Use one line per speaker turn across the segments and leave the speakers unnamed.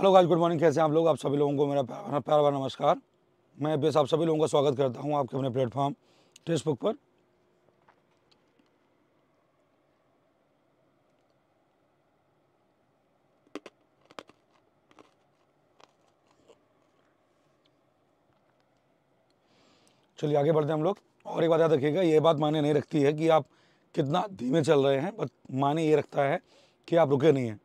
Hello guys good morning कैसे हैं आप लोग आप सभी लोगों को मेरा प्यार प्यार बार नमस्कार मैं बेस आप सभी लोगों का स्वागत करता हूं आपके अपने प्लेटफॉर्म फेसबुक पर चलिए आगे बढ़ते हैं हम लोग और एक बात याद रखिएगा ये बात मायने नहीं रखती है कि आप कितना धीमे चल रहे हैं बट मायने ये रखता है कि आप रुके नहीं हैं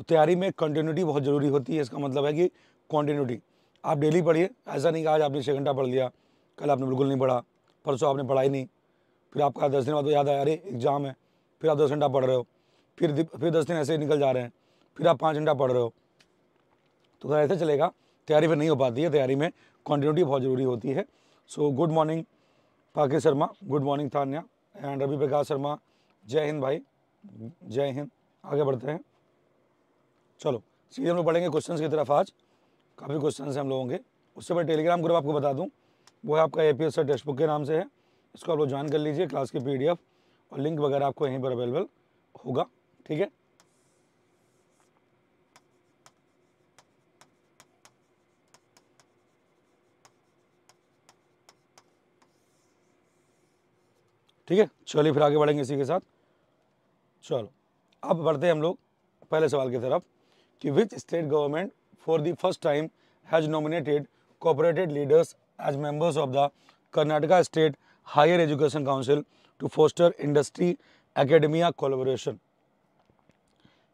तो तैयारी में कंटिन्यूटी बहुत ज़रूरी होती है इसका मतलब है कि कॉन्टीन्यूटी आप डेली पढ़िए ऐसा नहीं कि आज आपने छः घंटा पढ़ लिया कल आपने बिल्कुल नहीं पढ़ा परसों आपने पढ़ा ही नहीं फिर आपका दस दिन बाद याद आया अरे एग्ज़ाम है फिर आप दस घंटा पढ़ रहे हो फिर फिर दस दिन ऐसे ही निकल जा रहे हैं फिर आप पाँच घंटा पढ़ रहे हो तो अगर ऐसे चलेगा तैयारी पर नहीं हो पाती है तैयारी में कॉन्टीन्यूटी बहुत ज़रूरी होती है सो गुड मॉर्निंग पाके Sharma good morning Thanya and Ravi Prakash Sharma जय हिंद भाई जय हिंद आगे बढ़ते हैं चलो सीधे हम लोग बढ़ेंगे क्वेश्चन की तरफ आज काफ़ी क्वेश्चन हैं हम लोगों के उससे मैं टेलीग्राम ग्रुप आपको बता दूँ वो है आपका A P S sir text book के नाम से है इसको आप लोग ज्वाइन कर लीजिए क्लास की पी और लिंक वगैरह आपको यहीं पर अवेलेबल होगा ठीक है ठीक है चलिए फिर आगे बढ़ेंगे इसी के साथ चलो अब बढ़ते हैं हम लोग पहले सवाल की तरफ कि which state government for the first time has nominated cooperated leaders as members of the Karnataka state higher education council to foster industry academia collaboration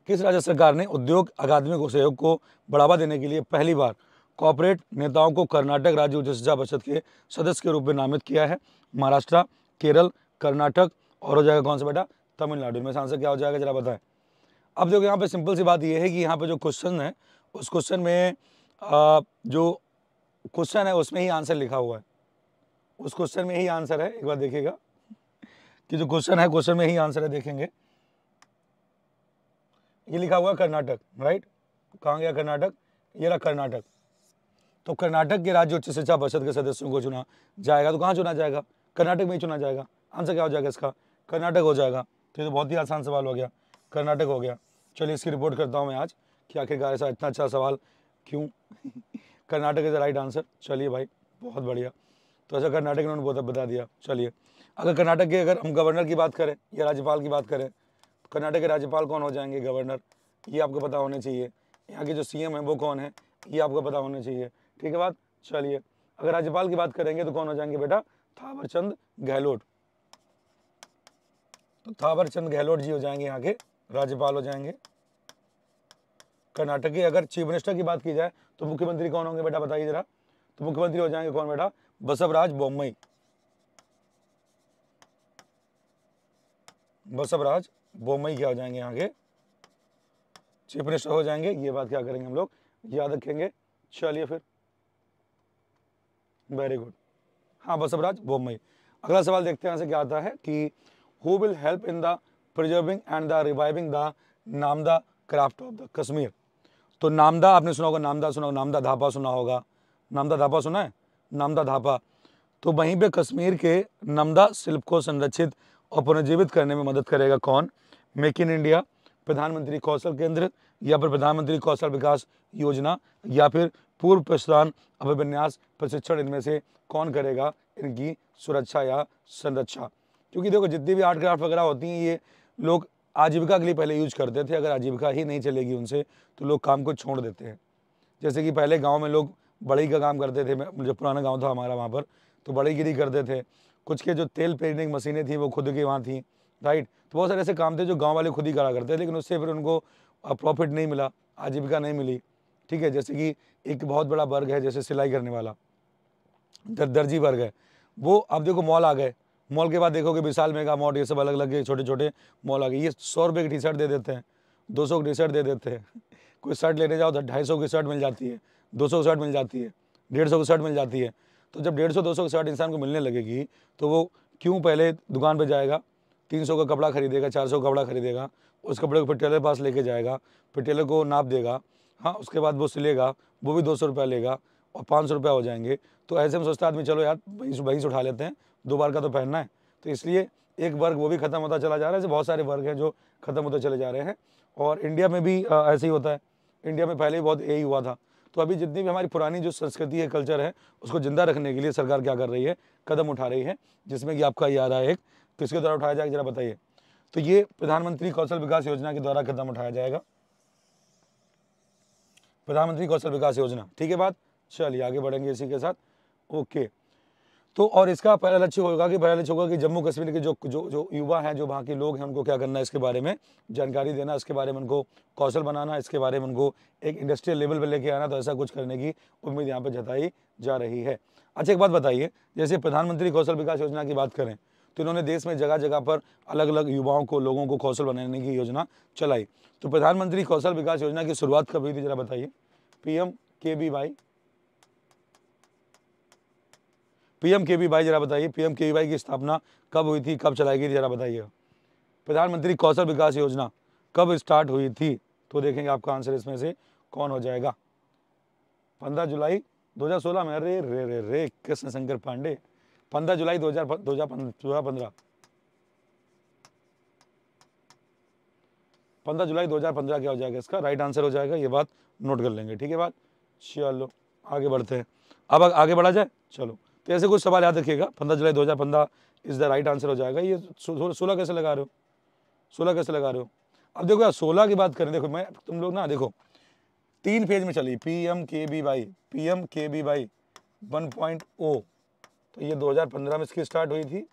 किस राज्य सरकार ने उद्योग अकादमी को सहयोग को बढ़ावा देने के लिए पहली बार कॉपरेट नेताओं को कर्नाटक राज्य उच्च शिक्षा परिषद के सदस्य के रूप में नामित किया है महाराष्ट्र केरल कर्नाटक और हो जाएगा कौन सा बेटा तमिलनाडु में से आंसर क्या हो जाएगा जरा बताएं अब देखो यहाँ पे सिंपल सी बात यह है कि यहाँ पे जो क्वेश्चन है उस क्वेश्चन में आ, जो क्वेश्चन है उसमें ही आंसर लिखा हुआ है उस क्वेश्चन में ही आंसर है एक बार देखिएगा कि जो क्वेश्चन है क्वेश्चन में ही आंसर है देखेंगे ये लिखा हुआ है कर्नाटक राइट कहाँ गया कर्नाटक ये रहा कर्नाटक तो कर्नाटक के राज्य उच्च शिक्षा परिषद के सदस्यों को चुना जाएगा तो कहाँ चुना जाएगा कर्नाटक में ही चुना जाएगा आंसर क्या हो जाएगा इसका कर्नाटक हो जाएगा तो ये तो बहुत ही आसान सवाल हो गया कर्नाटक हो गया चलिए इसकी रिपोर्ट करता हूँ मैं आज कि आखिरकार ऐसा इतना अच्छा सवाल क्यों Karnataka is the right answer चलिए भाई बहुत बढ़िया तो ऐसा कर्नाटक ने उन्होंने बहुत बता दिया चलिए अगर कर्नाटक के अगर हम गवर्नर की बात करें या राज्यपाल की बात करें तो कर्नाटक के राज्यपाल कौन हो जाएंगे गवर्नर ये आपको पता होने चाहिए यहाँ के जो सी हैं वो कौन है ये आपको पता होने चाहिए ठीक है बात चलिए अगर राज्यपाल की बात करेंगे तो कौन हो जाएंगे बेटा थावरचंद गहलोत तो थावरचंद गहलोत जी हो जाएंगे यहाँ के राज्यपाल हो जाएंगे कर्नाटक की अगर चीफ मिनिस्टर की बात की जाए तो मुख्यमंत्री कौन होंगे बेटा बताइए जरा तो मुख्यमंत्री हो जाएंगे कौन बेटा बसवराज बोम्बई बसवराज बोम्बई क्या हो जाएंगे यहाँ के चीफ मिनिस्टर हो जाएंगे ये बात क्या करेंगे हम लोग याद रखेंगे चलिए फिर वेरी गुड हाँ बसवराज बोम्बई अगला सवाल देखते हैं यहाँ से क्या आता है कि who will help in the preserving and the reviving the Namda craft of the Kashmir तो नामदा आपने सुना होगा नामदा सुना होगा नामदा धापा सुना होगा नामदा धापा सुना है नामदा धापा तो वहीं पे कश्मीर के नमदा शिल्प को संरक्षित और पुनर्जीवित करने में मदद करेगा कौन मेक इन इंडिया प्रधानमंत्री कौशल केंद्र या फिर प्रधानमंत्री कौशल विकास योजना या फिर पूर्व प्रस्थान अभिविन्यास प्रशिक्षण इनमें से कौन करेगा इनकी सुरक्षा या संरक्षा क्योंकि देखो जितनी भी आर्ट क्राफ्ट वगैरह होती हैं ये लोग आजीविका के लिए पहले यूज करते थे अगर आजीविका ही नहीं चलेगी उनसे तो लोग काम को छोड़ देते हैं जैसे कि पहले गाँव में लोग बड़ई का काम करते थे जो पुराना गाँव था हमारा वहाँ पर तो बड़ईगिरी करते थे कुछ के जो तेल पेरने की मशीनें थी वो खुद की वहाँ थी राइट तो बहुत सारे ऐसे काम थे जो गाँव वाले खुद ही करा करते थे लेकिन उससे फिर उनको प्रॉफिट नहीं मिला आजीविका नहीं मिली ठीक है जैसे कि एक बहुत बड़ा वर्ग है जैसे सिलाई करने वाला दर्जी वर्ग है वो अब देखो मॉल आ गए मॉल के बाद देखोगे विशाल मेगा मॉल ये सब अलग अलग छोटे छोटे मॉल आ गए ये सौ रुपये की टी शर्ट दे देते हैं दो सौ की टी शर्ट दे देते हैं कोई शर्ट लेने जाओ तो ढाई सौ की शर्ट मिल जाती है दो सौ की शर्ट मिल जाती है डेढ़ सौ की शर्ट मिल जाती है तो जब डेढ़ सौ दो सौ की शर्ट इंसान को मिलने लगेगी तो वो क्यों पहले दुकान पर जाएगा तीन सौ का कपड़ा खरीदेगा चार सौ का कपड़ा खरीदेगा उस कपड़े को फिर टेलर पास लेके जाएगा फिर टेलर को नाप देगा हाँ उसके बाद वो सिलेगा वो भी दो सौ रुपया लेगा और पाँच सौ रुपया हो जाएंगे तो ऐसे में सोचता आदमी चलो यार वहीं से उठा लेते हैं दो बार का तो पहनना है तो इसलिए एक वर्ग वो भी ख़त्म होता चला जा रहा है ऐसे बहुत सारे वर्ग हैं जो ख़त्म होते चले जा रहे हैं और इंडिया में भी ऐसे ही होता है इंडिया में पहले ही बहुत यही हुआ था तो अभी जितनी भी हमारी पुरानी जो संस्कृति है कल्चर है उसको ज़िंदा रखने के लिए सरकार क्या कर रही है कदम उठा रही है जिसमें कि आपका ये आ रहा है एक किसके तो द्वारा उठाया जाएगा जरा बताइए तो ये प्रधानमंत्री कौशल विकास योजना के द्वारा कदम उठाया जाएगा प्रधानमंत्री कौशल विकास योजना ठीक है बात चलिए आगे बढ़ेंगे इसी के साथ ओके तो और इसका पहला लक्ष्य होगा कि पहला लक्ष्य होगा कि जम्मू कश्मीर के जो जो जो युवा हैं जो वहाँ के लोग हैं उनको क्या करना है इसके बारे में जानकारी देना इसके बारे में उनको कौशल बनाना इसके बारे में उनको एक इंडस्ट्रियल लेवल पर लेके आना तो ऐसा कुछ करने की उम्मीद यहाँ पर जताई जा रही है अच्छा एक बात बताइए जैसे प्रधानमंत्री कौशल विकास योजना की बात करें तो इन्होंने देश में जगह जगह पर अलग अलग युवाओं को लोगों को कौशल बनाने की योजना चलाई तो प्रधानमंत्री कौशल विकास योजना की शुरुआत कब हुई थी जरा बताइए P M K B Y PM K V Y जरा बताइए पीएम के वी वाई की स्थापना कब हुई थी कब चलाई गई थी जरा बताइए प्रधानमंत्री कौशल विकास योजना कब स्टार्ट हुई थी तो देखेंगे आपका आंसर इसमें से कौन हो जाएगा पंद्रह जुलाई 2016 में अरे रे रे रे कृष्ण शंकर पांडे पंद्रह जुलाई दो हजार दो हजार पंद्रह पंद्रह जुलाई 2015 क्या हो जाएगा इसका राइट आंसर हो जाएगा ये बात नोट कर लेंगे ठीक है बात चलो आगे बढ़ते हैं अब आगे बढ़ा जाए चलो तो ऐसे कुछ सवाल याद रखिएगा पंद्रह जुलाई दो हज़ार पंद्रह इज़ द राइट आंसर हो जाएगा ये सोलह सो, कैसे लगा रहे हो सोलह कैसे लगा रहे हो अब देखो यार सोलह की बात करें देखो मैं तुम लोग ना देखो तीन फेज में चली P M K B Y P M K B Y one point O तो ये दो हजार पंद्रह में इसकी स्टार्ट हुई थी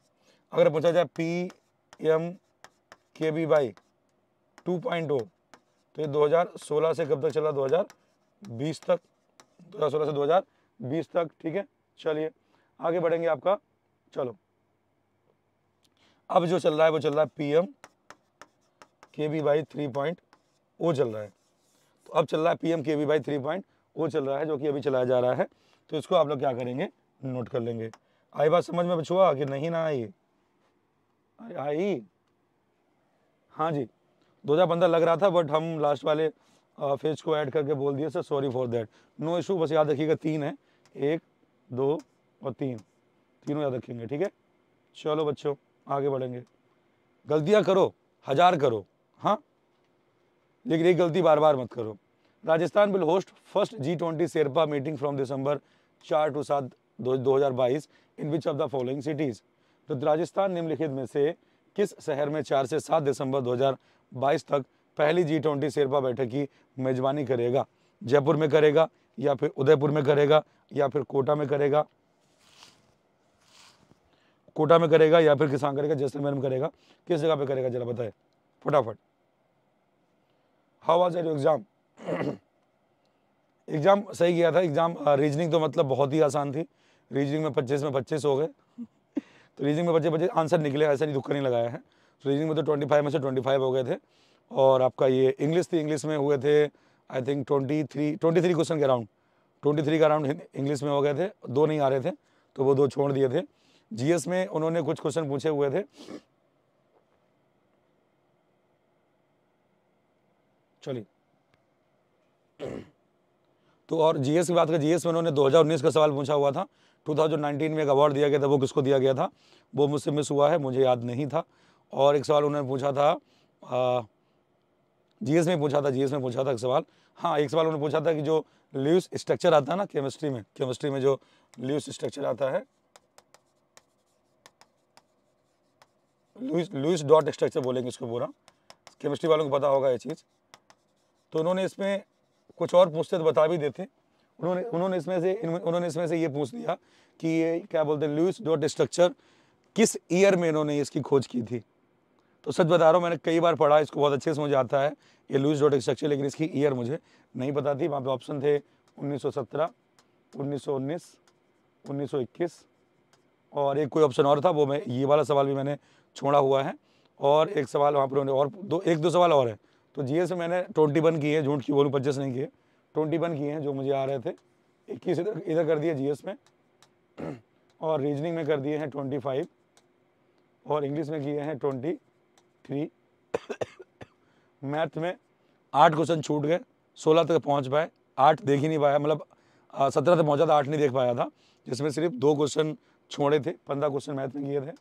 अगर पूछा जाए P M K B Y two point O तो ये दो हज़ार सोलह से कब तक चला दो हज़ार बीस तक दो हज़ार सोलह से दो हज़ार बीस तक ठीक है चलिए आगे बढ़ेंगे आपका चलो अब जो चल रहा है वो चल रहा है P M K V Y three point O चल रहा है तो अब चल रहा है P M K V Y three point O चल रहा है जो कि अभी चलाया जा रहा है तो इसको आप लोग क्या करेंगे नोट कर लेंगे आई बात समझ में पूछुआ कि नहीं ना आई अरे आई हाँ जी दो 2015 लग रहा था बट हम लास्ट वाले फेज को ऐड करके बोल दिए sir sorry for that no issue बस याद रखिएगा तीन है एक दो और तीन तीनों याद रखेंगे ठीक है चलो बच्चों आगे बढ़ेंगे गलतियाँ करो हजार करो हाँ लेकिन एक गलती बार बार मत करो Rajasthan will host first G twenty Sherpa meeting from December चार टू सात दो हज़ार बाईस in which of the following cities तो राजस्थान निम्नलिखित में से किस शहर में चार से सात दिसंबर 2022 तक पहली जी ट्वेंटी शेरपा बैठक की मेजबानी करेगा जयपुर में करेगा या फिर उदयपुर में करेगा या फिर कोटा में करेगा कोटा में करेगा या फिर किसान करेगा जैसलमेर में करेगा किस जगह पे करेगा जरा बताए फटाफट how was your exam exam सही किया था एग्ज़ाम रीजनिंग तो मतलब बहुत ही आसान थी रीजनिंग में पच्चीस में पच्चीस हो गए तो रीजनिंग में पच्चीस पच्चीस आंसर निकले ऐसा नहीं दुखा नहीं लगाया है तो रीजनिंग में तो ट्वेंटी फाइव में से ट्वेंटी फाइव हो गए थे और आपका ये इंग्लिश थी इंग्लिश में हुए थे I think twenty three twenty three question के अराउंड ट्वेंटी थ्री का अराउंड इंग्लिश में हो गए थे दो नहीं आ रहे थे तो वो दो छोड़ दिए थे जीएस में उन्होंने कुछ क्वेश्चन पूछे हुए थे चलिए तो और जीएस की बात करें जीएस में उन्होंने 2019 का सवाल पूछा हुआ था 2019 में एक अवार्ड दिया गया था वो किसको दिया गया था वो मुझसे मिस हुआ है मुझे याद नहीं था और एक सवाल उन्होंने पूछा था जीएस में पूछा था जीएस में पूछा था एक सवाल हाँ एक सवाल उन्होंने पूछा था कि जो ल्यूस स्ट्रक्चर आता है ना केमिस्ट्री में केमिस्ट्री में जो ल्यूस स्ट्रक्चर आता है लुइस लुइस डॉट स्ट्रक्चर बोलेंगे इसको पूरा केमिस्ट्री वालों को पता होगा ये चीज़ तो उन्होंने इसमें कुछ और पूछते तो बता भी देते उन्होंने उन्होंने इसमें से उन्होंने इसमें से ये पूछ लिया कि ये क्या बोलते हैं लुइस डॉट स्ट्रक्चर किस ईयर में इन्होंने इसकी खोज की थी तो सच बता रहा हूँ मैंने कई बार पढ़ा इसको बहुत अच्छे से मुझे आता है ये लुइस डॉट स्ट्रक्चर लेकिन इसकी ईयर मुझे नहीं पता थी वहाँ पर ऑप्शन थे उन्नीस सौ 1921 और एक कोई ऑप्शन और था वो मैं ये वाला सवाल भी मैंने छोड़ा हुआ है और एक सवाल वहाँ पर उन्होंने और दो एक दो सवाल और है तो जी में मैंने ट्वेंटी वन किए हैं झूठ की बोलूँ पच्चीस नहीं किए ट्वेंटी वन किए हैं जो मुझे आ रहे थे इक्कीस इधर इधर कर दिए जी में और रीजनिंग में कर दिए हैं ट्वेंटी फाइव और इंग्लिश में किए हैं ट्वेंटी थ्री मैथ में आठ क्वेश्चन छूट गए सोलह तक पहुँच पाए आठ देख ही नहीं पाया मतलब सत्रह तक पहुँचा था आठ नहीं देख पाया था जिसमें सिर्फ दो क्वेश्चन छोड़े थे पंद्रह क्वेश्चन मैथ में किए थे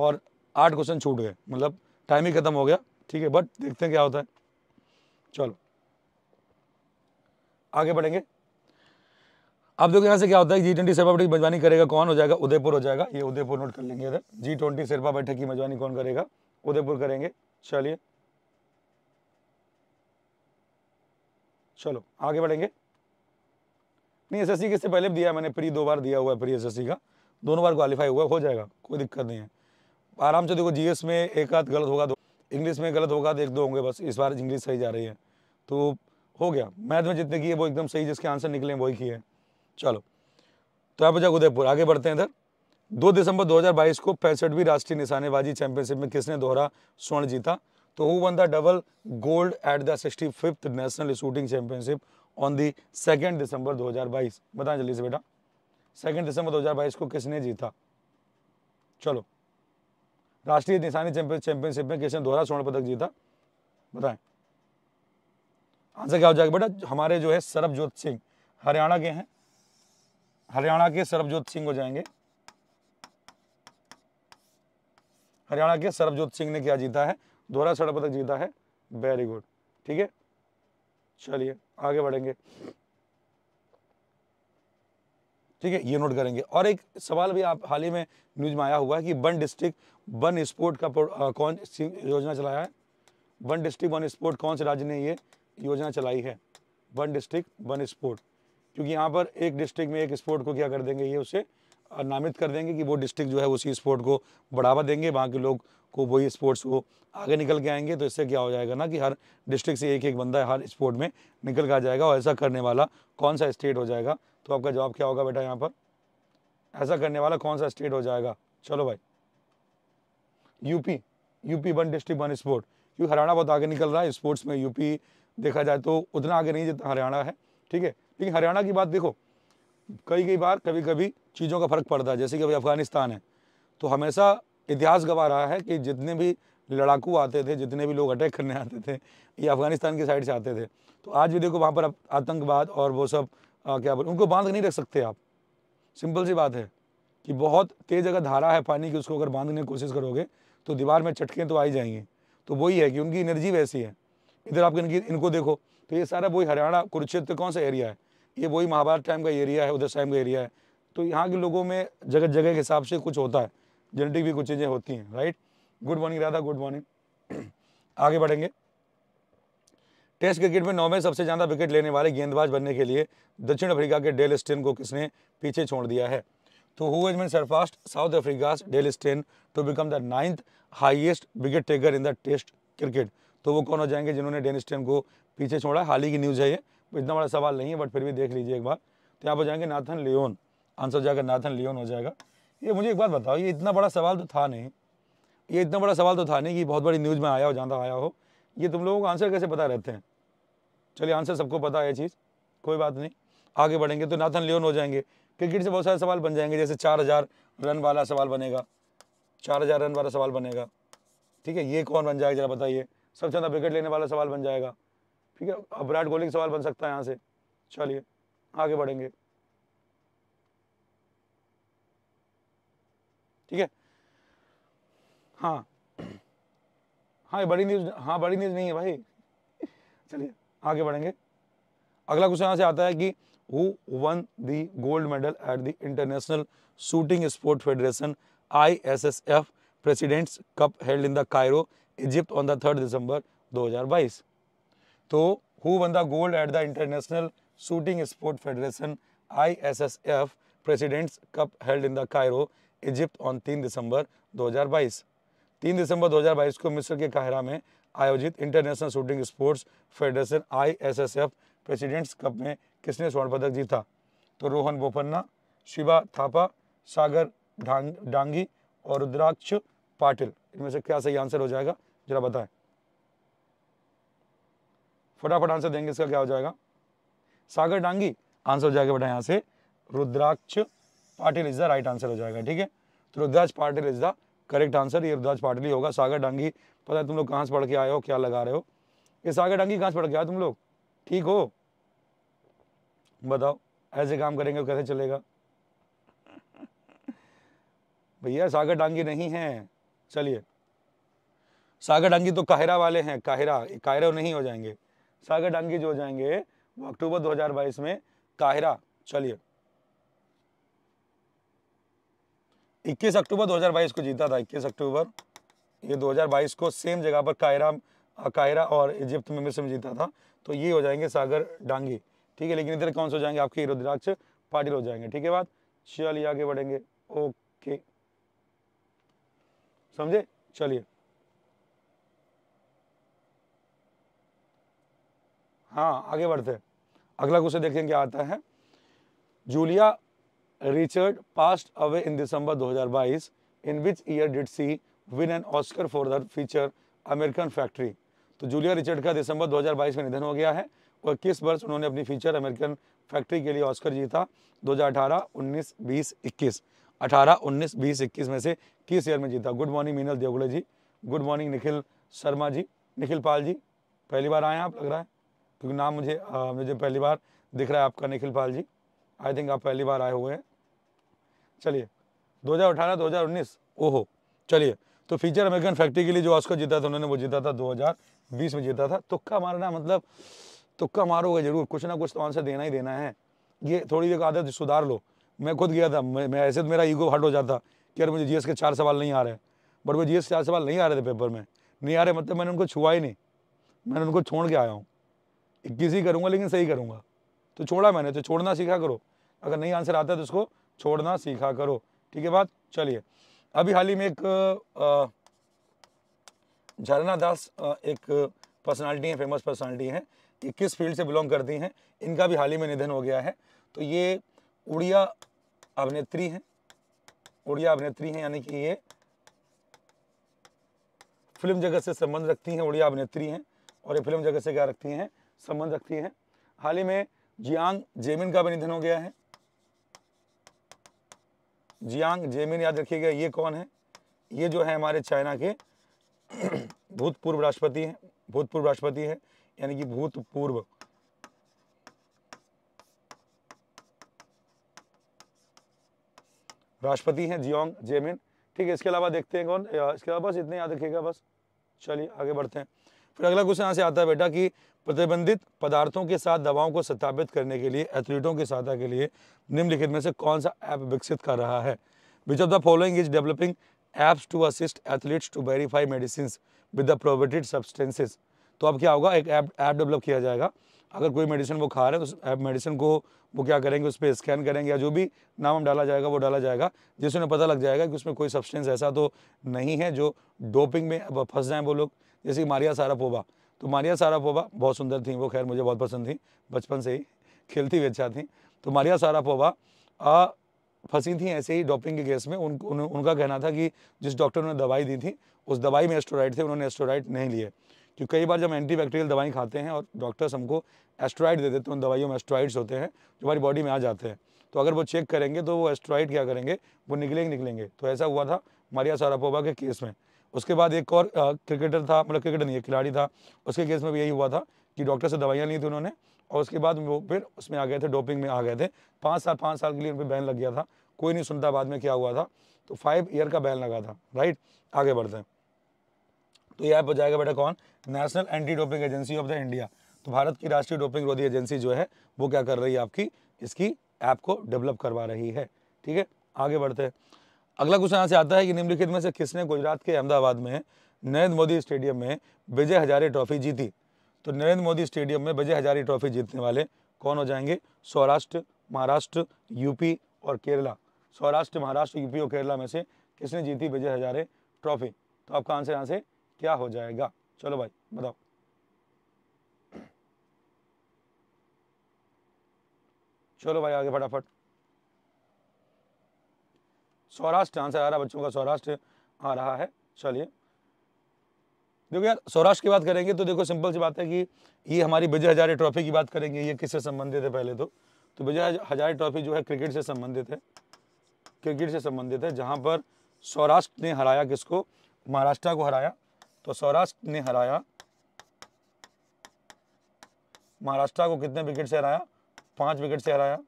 और आठ क्वेश्चन छूट गए मतलब टाइम ही खत्म हो गया ठीक है बट देखते हैं क्या होता है चलो आगे बढ़ेंगे अब देखो यहाँ से क्या होता है जी ट्वेंटी सेरपा बैठक की मेजबानी करेगा कौन हो जाएगा उदयपुर हो जाएगा ये उदयपुर नोट कर लेंगे इधर जी ट्वेंटी सेरपा बैठक की मेजबानी कौन करेगा उदयपुर करेंगे चलिए चलो आगे बढ़ेंगे नहीं एस एस सी के से पहले भी दिया मैंने प्री दो बार दिया हुआ है प्री एस एस सी का दोनों बार क्वालिफाई हुआ हो जाएगा कोई दिक्कत नहीं है आराम से देखो जीएस में एक आध गलत होगा दो इंग्लिश में गलत होगा तो एक दो होंगे बस इस बार इंग्लिश सही जा रही है तो हो गया मैथ में जितने किए वो एकदम सही जिसके आंसर निकले वही किए चलो तो आप बचा उदयपुर आगे बढ़ते हैं इधर दो दिसंबर 2022 को पैंसठवीं राष्ट्रीय निशानेबाजी चैंपियनशिप में किसने दोहरा स्वर्ण जीता तो who won the double gold at sixty fifth national shooting championship on the second December 2022 बताएं जल्दी से बेटा सेकेंड दिसंबर 2022 को किसने जीता चलो राष्ट्रीय निशानी चैंपियनशिप में कृष्ण दोहरा स्वर्ण पदक जीता बताएं आंसर क्या हो जाएगा बेटा हमारे जो है सरबजोत सिंह हरियाणा के हैं हरियाणा के सरबजोत सिंह हो जाएंगे हरियाणा के सरबजोत सिंह ने क्या जीता है दोहरा स्वर्ण पदक जीता है वेरी गुड ठीक है चलिए आगे बढ़ेंगे ठीक है ये नोट करेंगे और एक सवाल भी आप हाल ही में न्यूज में आया हुआ है कि वन डिस्ट्रिक्ट वन स्पोर्ट का कौन सी योजना चलाया है वन डिस्ट्रिक्ट वन स्पोर्ट कौन से राज्य ने ये योजना चलाई है वन डिस्ट्रिक्ट वन स्पोर्ट क्योंकि यहाँ पर एक डिस्ट्रिक्ट में एक स्पोर्ट को क्या कर देंगे ये उसे नामित कर देंगे कि वो डिस्ट्रिक्ट जो है उसी स्पोर्ट को बढ़ावा देंगे वहाँ के लोग को वही स्पोर्ट्स को आगे निकल के आएंगे तो इससे क्या हो जाएगा ना कि हर डिस्ट्रिक्ट से एक एक बंदा हर स्पोर्ट में निकल के आ जाएगा और ऐसा करने वाला कौन सा स्टेट हो जाएगा तो आपका जवाब क्या होगा बेटा यहाँ पर ऐसा करने वाला कौन सा स्टेट हो जाएगा चलो भाई UP UP one district one sport क्योंकि हरियाणा बहुत आगे निकल रहा है स्पोर्ट्स में यूपी देखा जाए तो उतना आगे नहीं जितना हरियाणा है ठीक है लेकिन हरियाणा की बात देखो कई कई बार कभी कभी चीज़ों का फर्क पड़ता है जैसे कि अभी अफगानिस्तान है तो हमेशा इतिहास गवा रहा है कि जितने भी लड़ाकू आते थे जितने भी लोग अटैक करने आते थे ये अफगानिस्तान की साइड से आते थे तो आज भी देखो वहाँ पर आतंकवाद और वो सब आ, क्या बोल उनको बांध नहीं रख सकते आप सिंपल सी बात है कि बहुत तेज़ अगर धारा है पानी की उसको अगर बांधने की कोशिश करोगे तो दीवार में चटके तो आई जाएंगे तो वही है कि उनकी एनर्जी वैसी है इधर आप इनकी इनको देखो तो ये सारा वही हरियाणा कुरुक्षेत्र कौन सा एरिया है ये वही महाभारत टाइम का एरिया है उधर टाइम का एरिया है तो यहाँ के लोगों में जगह जगह के हिसाब से कुछ होता है जेनेटिक भी कुछ चीज़ें होती हैं right good morning Radha good morning आगे बढ़ेंगे टेस्ट क्रिकेट में नौवें सबसे ज़्यादा विकेट लेने वाले गेंदबाज बनने के लिए दक्षिण अफ्रीका के डेल स्टेन को किसने पीछे छोड़ दिया है तो who is been surpassed South Africa's Dale Steyn to become the ninth highest wicket taker in the test cricket तो वो कौन हो जाएंगे जिन्होंने डेल स्टेन को पीछे छोड़ा हाल ही की न्यूज़ है ये इतना बड़ा सवाल नहीं है बट फिर भी देख लीजिए एक बार तो यहाँ पर जाएंगे नाथन लियोन आंसर जाकर नाथन लियोन हो जाएगा ये मुझे एक बात बताओ ये इतना बड़ा सवाल तो था नहीं ये इतना बड़ा सवाल तो था नहीं कि बहुत बड़ी न्यूज़ में आया हो जाना आया हो ये तुम लोगों को आंसर कैसे पता रहते हैं चलिए आंसर सबको पता है चीज़ कोई बात नहीं आगे बढ़ेंगे तो नाथन लियोन हो जाएंगे क्रिकेट से बहुत सारे सवाल बन जाएंगे जैसे चार हज़ार रन वाला सवाल बनेगा चार हज़ार रन वाला सवाल बनेगा ठीक है ये कौन बन जाएगा जरा बताइए सबसे ज़्यादा विकेट लेने वाला सवाल बन जाएगा ठीक है अब विराट कोहली का सवाल बन सकता है यहाँ से चलिए आगे बढ़ेंगे ठीक है हाँ हाँ ये बड़ी न्यूज़ हाँ बड़ी न्यूज़ नहीं है भाई चलिए आगे बढ़ेंगे अगला क्वेश्चन यहाँ से आता है कि who won the gold medal at the international shooting sport federation I S S F president's cup held in the Cairo Egypt on the third December 2022 तो who won the gold at the international shooting sport federation I S S F president's cup held in the Cairo Egypt on तीन दिसंबर 2022 तीन दिसंबर 2022 को मिस्र के काहरा में आयोजित international shooting sports federation ISSF president's cup में किसने स्वर्ण पदक जीता तो रोहन बोपन्ना शिवा थापा सागर डांगी और रुद्राक्ष पाटिल इनमें से क्या सही आंसर हो जाएगा जरा बताएं फटाफट आंसर देंगे इसका क्या हो जाएगा सागर डांगी आंसर हो जाएगा बेटा यहाँ से Rudraksh Patil is the right answer हो जाएगा ठीक है तो Rudraksh Patil is the correct answer ये रुद्राज पाटली होगा सागर डांगी पता है तुम लोग कहाँ से पढ़ के आए हो क्या लगा रहे हो ये सागर डांगी कहाँ से पढ़ के आए तुम लोग ठीक हो बताओ ऐसे काम करेंगे तो कैसे चलेगा भैया सागर डांगी नहीं है चलिए सागर डांगी तो काहिरा वाले हैं काहिरा काहिरा नहीं हो जाएंगे सागर डांगी जो हो जाएंगे वो अक्टूबर 2022 में काहिरा चलिए 21 अक्टूबर 2022 को जीता था 21 अक्टूबर ये 2022 को सेम जगह पर कायरा कायरा और इजिप्त में मिस्र में जीता था तो ये हो जाएंगे सागर डांगी ठीक है लेकिन इधर कौन से हो जाएंगे आपके रुद्राक्ष पाटिल हो जाएंगे ठीक है बात चलिए आगे बढ़ेंगे ओके समझे चलिए हाँ आगे बढ़ते हैं अगला क्वेश्चन देखें क्या आता है Julia Richard passed away in December 2022. In which year did she win an Oscar for the feature American Factory? तो जूलिया रिचर्ड का दिसंबर 2022 में निधन हो गया है और किस वर्ष उन्होंने अपनी फीचर अमेरिकन फैक्ट्री के लिए ऑस्कर जीता 2018, 19, 20, 21 18, 19, 20, 21 में से किस ईयर में जीता good morning Meenal Devgule ji good morning Nikhil Sharma ji Nikhil Pal ji पहली बार आए हैं आप लग रहा है क्योंकि नाम मुझे आ, मुझे पहली बार दिख रहा है आपका निखिल पाल जी आई थिंक आप पहली बार आए हुए हैं चलिए 2018 2019 ओहो चलिए तो फीचर अमेरिकन फैक्ट्री के लिए जो ऑस्कर जीता था उन्होंने वो जीता था 2020 में जीता था तुक्का मारना मतलब तुक्का मारोगे जरूर कुछ ना कुछ तो आंसर देना ही देना है ये थोड़ी देर आदत सुधार लो मैं खुद गया था मैं, मैं ऐसे तो मेरा ईगो हट हो जाता कि यार मुझे जी के चार सवाल नहीं आ रहे बट वो जी के चार सवाल नहीं आ रहे थे पेपर में नहीं आ रहे मतलब मैंने उनको छुआ ही नहीं मैंने उनको छोड़ के आया हूँ इक्कीस ही करूँगा लेकिन सही करूँगा तो छोड़ा मैंने तो छोड़ना सीखा करो अगर नहीं आंसर आता है तो उसको छोड़ना सीखा करो ठीक है बात चलिए अभी हाल ही में एक झरना दास एक पर्सनालिटी है फेमस पर्सनालिटी है ये किस फील्ड से बिलोंग करती हैं इनका भी हाल ही में निधन हो गया है तो ये उड़िया अभिनेत्री हैं उड़िया अभिनेत्री हैं यानी कि ये फिल्म जगत से संबंध रखती हैं उड़िया अभिनेत्री हैं और ये फिल्म जगत से क्या रखती हैं संबंध रखती हैं हाल ही में जियांग जेमिन का भी निधन हो गया है जियांग जेमिन याद रखिएगा ये कौन है ये जो है हमारे चाइना के भूतपूर्व राष्ट्रपति हैं भूतपूर्व राष्ट्रपति हैं यानी कि भूतपूर्व राष्ट्रपति हैं जियांग जेमिन ठीक है इसके अलावा देखते हैं कौन इसके अलावा बस इतने याद रखिएगा बस चलिए आगे बढ़ते हैं फिर अगला क्वेश्चन यहाँ से आता है बेटा कि प्रतिबंधित पदार्थों के साथ दवाओं को सत्यापित करने के लिए एथलीटों की सहायता के लिए निम्नलिखित में से कौन सा ऐप विकसित कर रहा है which of the following is developing apps to assist athletes to verify medicine with the prohibited substances तो अब क्या होगा एक ऐप ऐप डेवलप किया जाएगा अगर कोई मेडिसिन वो खा रहे हैं तो ऐप मेडिसिन को वो क्या करेंगे उस पर स्कैन करेंगे या जो भी नाम हम डाला जाएगा वो डाला जाएगा जिससे उन्हें पता लग जाएगा कि उसमें कोई सब्सटेंस ऐसा तो नहीं है जो डोपिंग में अब फंस जाएँ वो लोग जैसे मारिया सारापोवा तो मारिया सारापोवा बहुत सुंदर थी वो खैर मुझे बहुत पसंद थी बचपन से ही खेलती हुई अच्छा थी तो मारिया पोबा फंसी थी ऐसे ही डॉपिंग के केस में उन, उन, उनका कहना था कि जिस डॉक्टर ने दवाई दी थी उस दवाई में एस्ट्रोराइड थे उन्होंने एस्ट्रोराइड नहीं लिए क्योंकि कई बार जब एंटीबैक्टीरियल दवाई खाते हैं और डॉक्टर्स हमको एस्ट्रॉइड दे देते हैं उन दवाइयों में एस्ट्रॉइड्स होते हैं जो हमारी बॉडी में आ जाते हैं तो अगर वो चेक करेंगे तो वो एस्ट्रॉइड क्या करेंगे वो निकलेंगे निकलेंगे तो ऐसा हुआ था मारिया सारापोबा के केस में उसके बाद एक और क्रिकेटर था मतलब क्रिकेटर नहीं खिलाड़ी था उसके केस में भी यही हुआ था कि डॉक्टर से दवाइयाँ ली थी उन्होंने और उसके बाद वो फिर उसमें आ गए थे डोपिंग में आ गए थे पाँच साल पाँच साल के लिए उन पर बैन लग गया था कोई नहीं सुनता बाद में क्या हुआ था तो फाइव ईयर का बैन लगा था राइट आगे बढ़ते हैं तो यह हो जाएगा बेटा कौन national anti doping agency of the India तो भारत की राष्ट्रीय डोपिंग रोधी एजेंसी जो है वो क्या कर रही है आपकी इसकी ऐप को डेवलप करवा रही है ठीक है आगे बढ़ते हैं अगला क्वेश्चन यहाँ से आता है कि निम्नलिखित में से किसने गुजरात के अहमदाबाद में नरेंद्र मोदी स्टेडियम में विजय हजारे ट्रॉफी जीती तो नरेंद्र मोदी स्टेडियम में विजय हजारे ट्रॉफी जीतने वाले कौन हो जाएंगे सौराष्ट्र महाराष्ट्र यूपी और केरला सौराष्ट्र महाराष्ट्र यूपी और केरला में से किसने जीती विजय हजारे ट्रॉफी तो आपका आंसर यहाँ से क्या हो जाएगा चलो भाई बताओ चलो भाई आगे फटाफट सौराष्ट्र आंसर आ रहा है बच्चों का सौराष्ट्र आ रहा है चलिए देखो यार सौराष्ट्र की बात करेंगे तो देखो सिंपल सी बात है कि ये हमारी विजय हजारे ट्रॉफी की बात करेंगे ये किससे संबंधित है पहले तो तो विजय हजारे ट्रॉफी जो है क्रिकेट से संबंधित है क्रिकेट से संबंधित है जहाँ पर सौराष्ट्र ने हराया किसको महाराष्ट्र को हराया तो सौराष्ट्र ने हराया महाराष्ट्र को कितने विकेट से हराया पाँच विकेट से हराया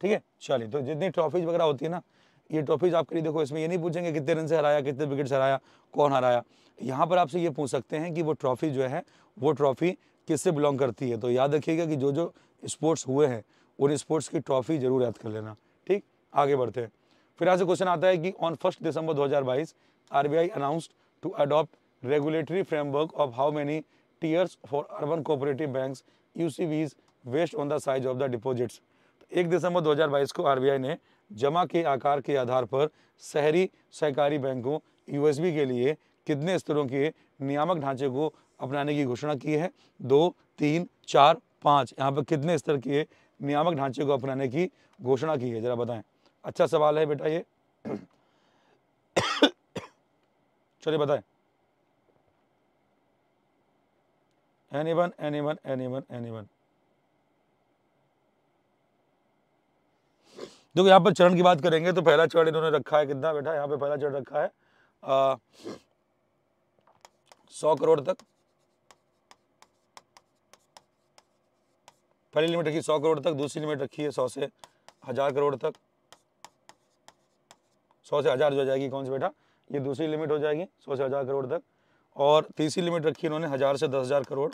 ठीक है चलिए तो जितनी ट्रॉफीज वगैरह होती है ना ये ट्रॉफीज आपके लिए देखो इसमें ये नहीं पूछेंगे कितने रन से हराया कितने विकेट से हराया कौन हराया यहाँ पर आपसे ये पूछ सकते हैं कि वो ट्रॉफी जो है वो ट्रॉफी किससे बिलोंग करती है तो याद रखिएगा कि जो जो स्पोर्ट्स हुए हैं उन स्पोर्ट्स की ट्रॉफी जरूर याद कर लेना ठीक आगे बढ़ते हैं फिर यहाँ से क्वेश्चन आता है कि on first December 2022 I announced to adopt regulatory framework of how many tiers for urban cooperative banks UCBs based on the size of the deposits एक दिसंबर 2022 को आरबीआई ने जमा के आकार के आधार पर शहरी सहकारी बैंकों यूएसबी के लिए कितने स्तरों के नियामक ढांचे को अपनाने की घोषणा की है दो तीन चार पाँच यहाँ पर कितने स्तर के नियामक ढांचे को अपनाने की घोषणा की है ज़रा बताएं अच्छा सवाल है बेटा ये चलिए बताएं any one any one any one any one देखो यहाँ पर चरण की बात करेंगे तो पहला चरण इन्होंने रखा है कितना बेटा यहाँ पे पहला चरण रखा है सौ करोड़ तक पहली लिमिट रखी सौ करोड़ तक दूसरी लिमिट रखी है सौ से हज़ार करोड़ तक सौ से हज़ार जो जाएगी कौन सी बेटा ये दूसरी लिमिट हो जाएगी सौ से हज़ार करोड़ तक और तीसरी लिमिट रखी इन्होंने हज़ार से दस हज़ार करोड़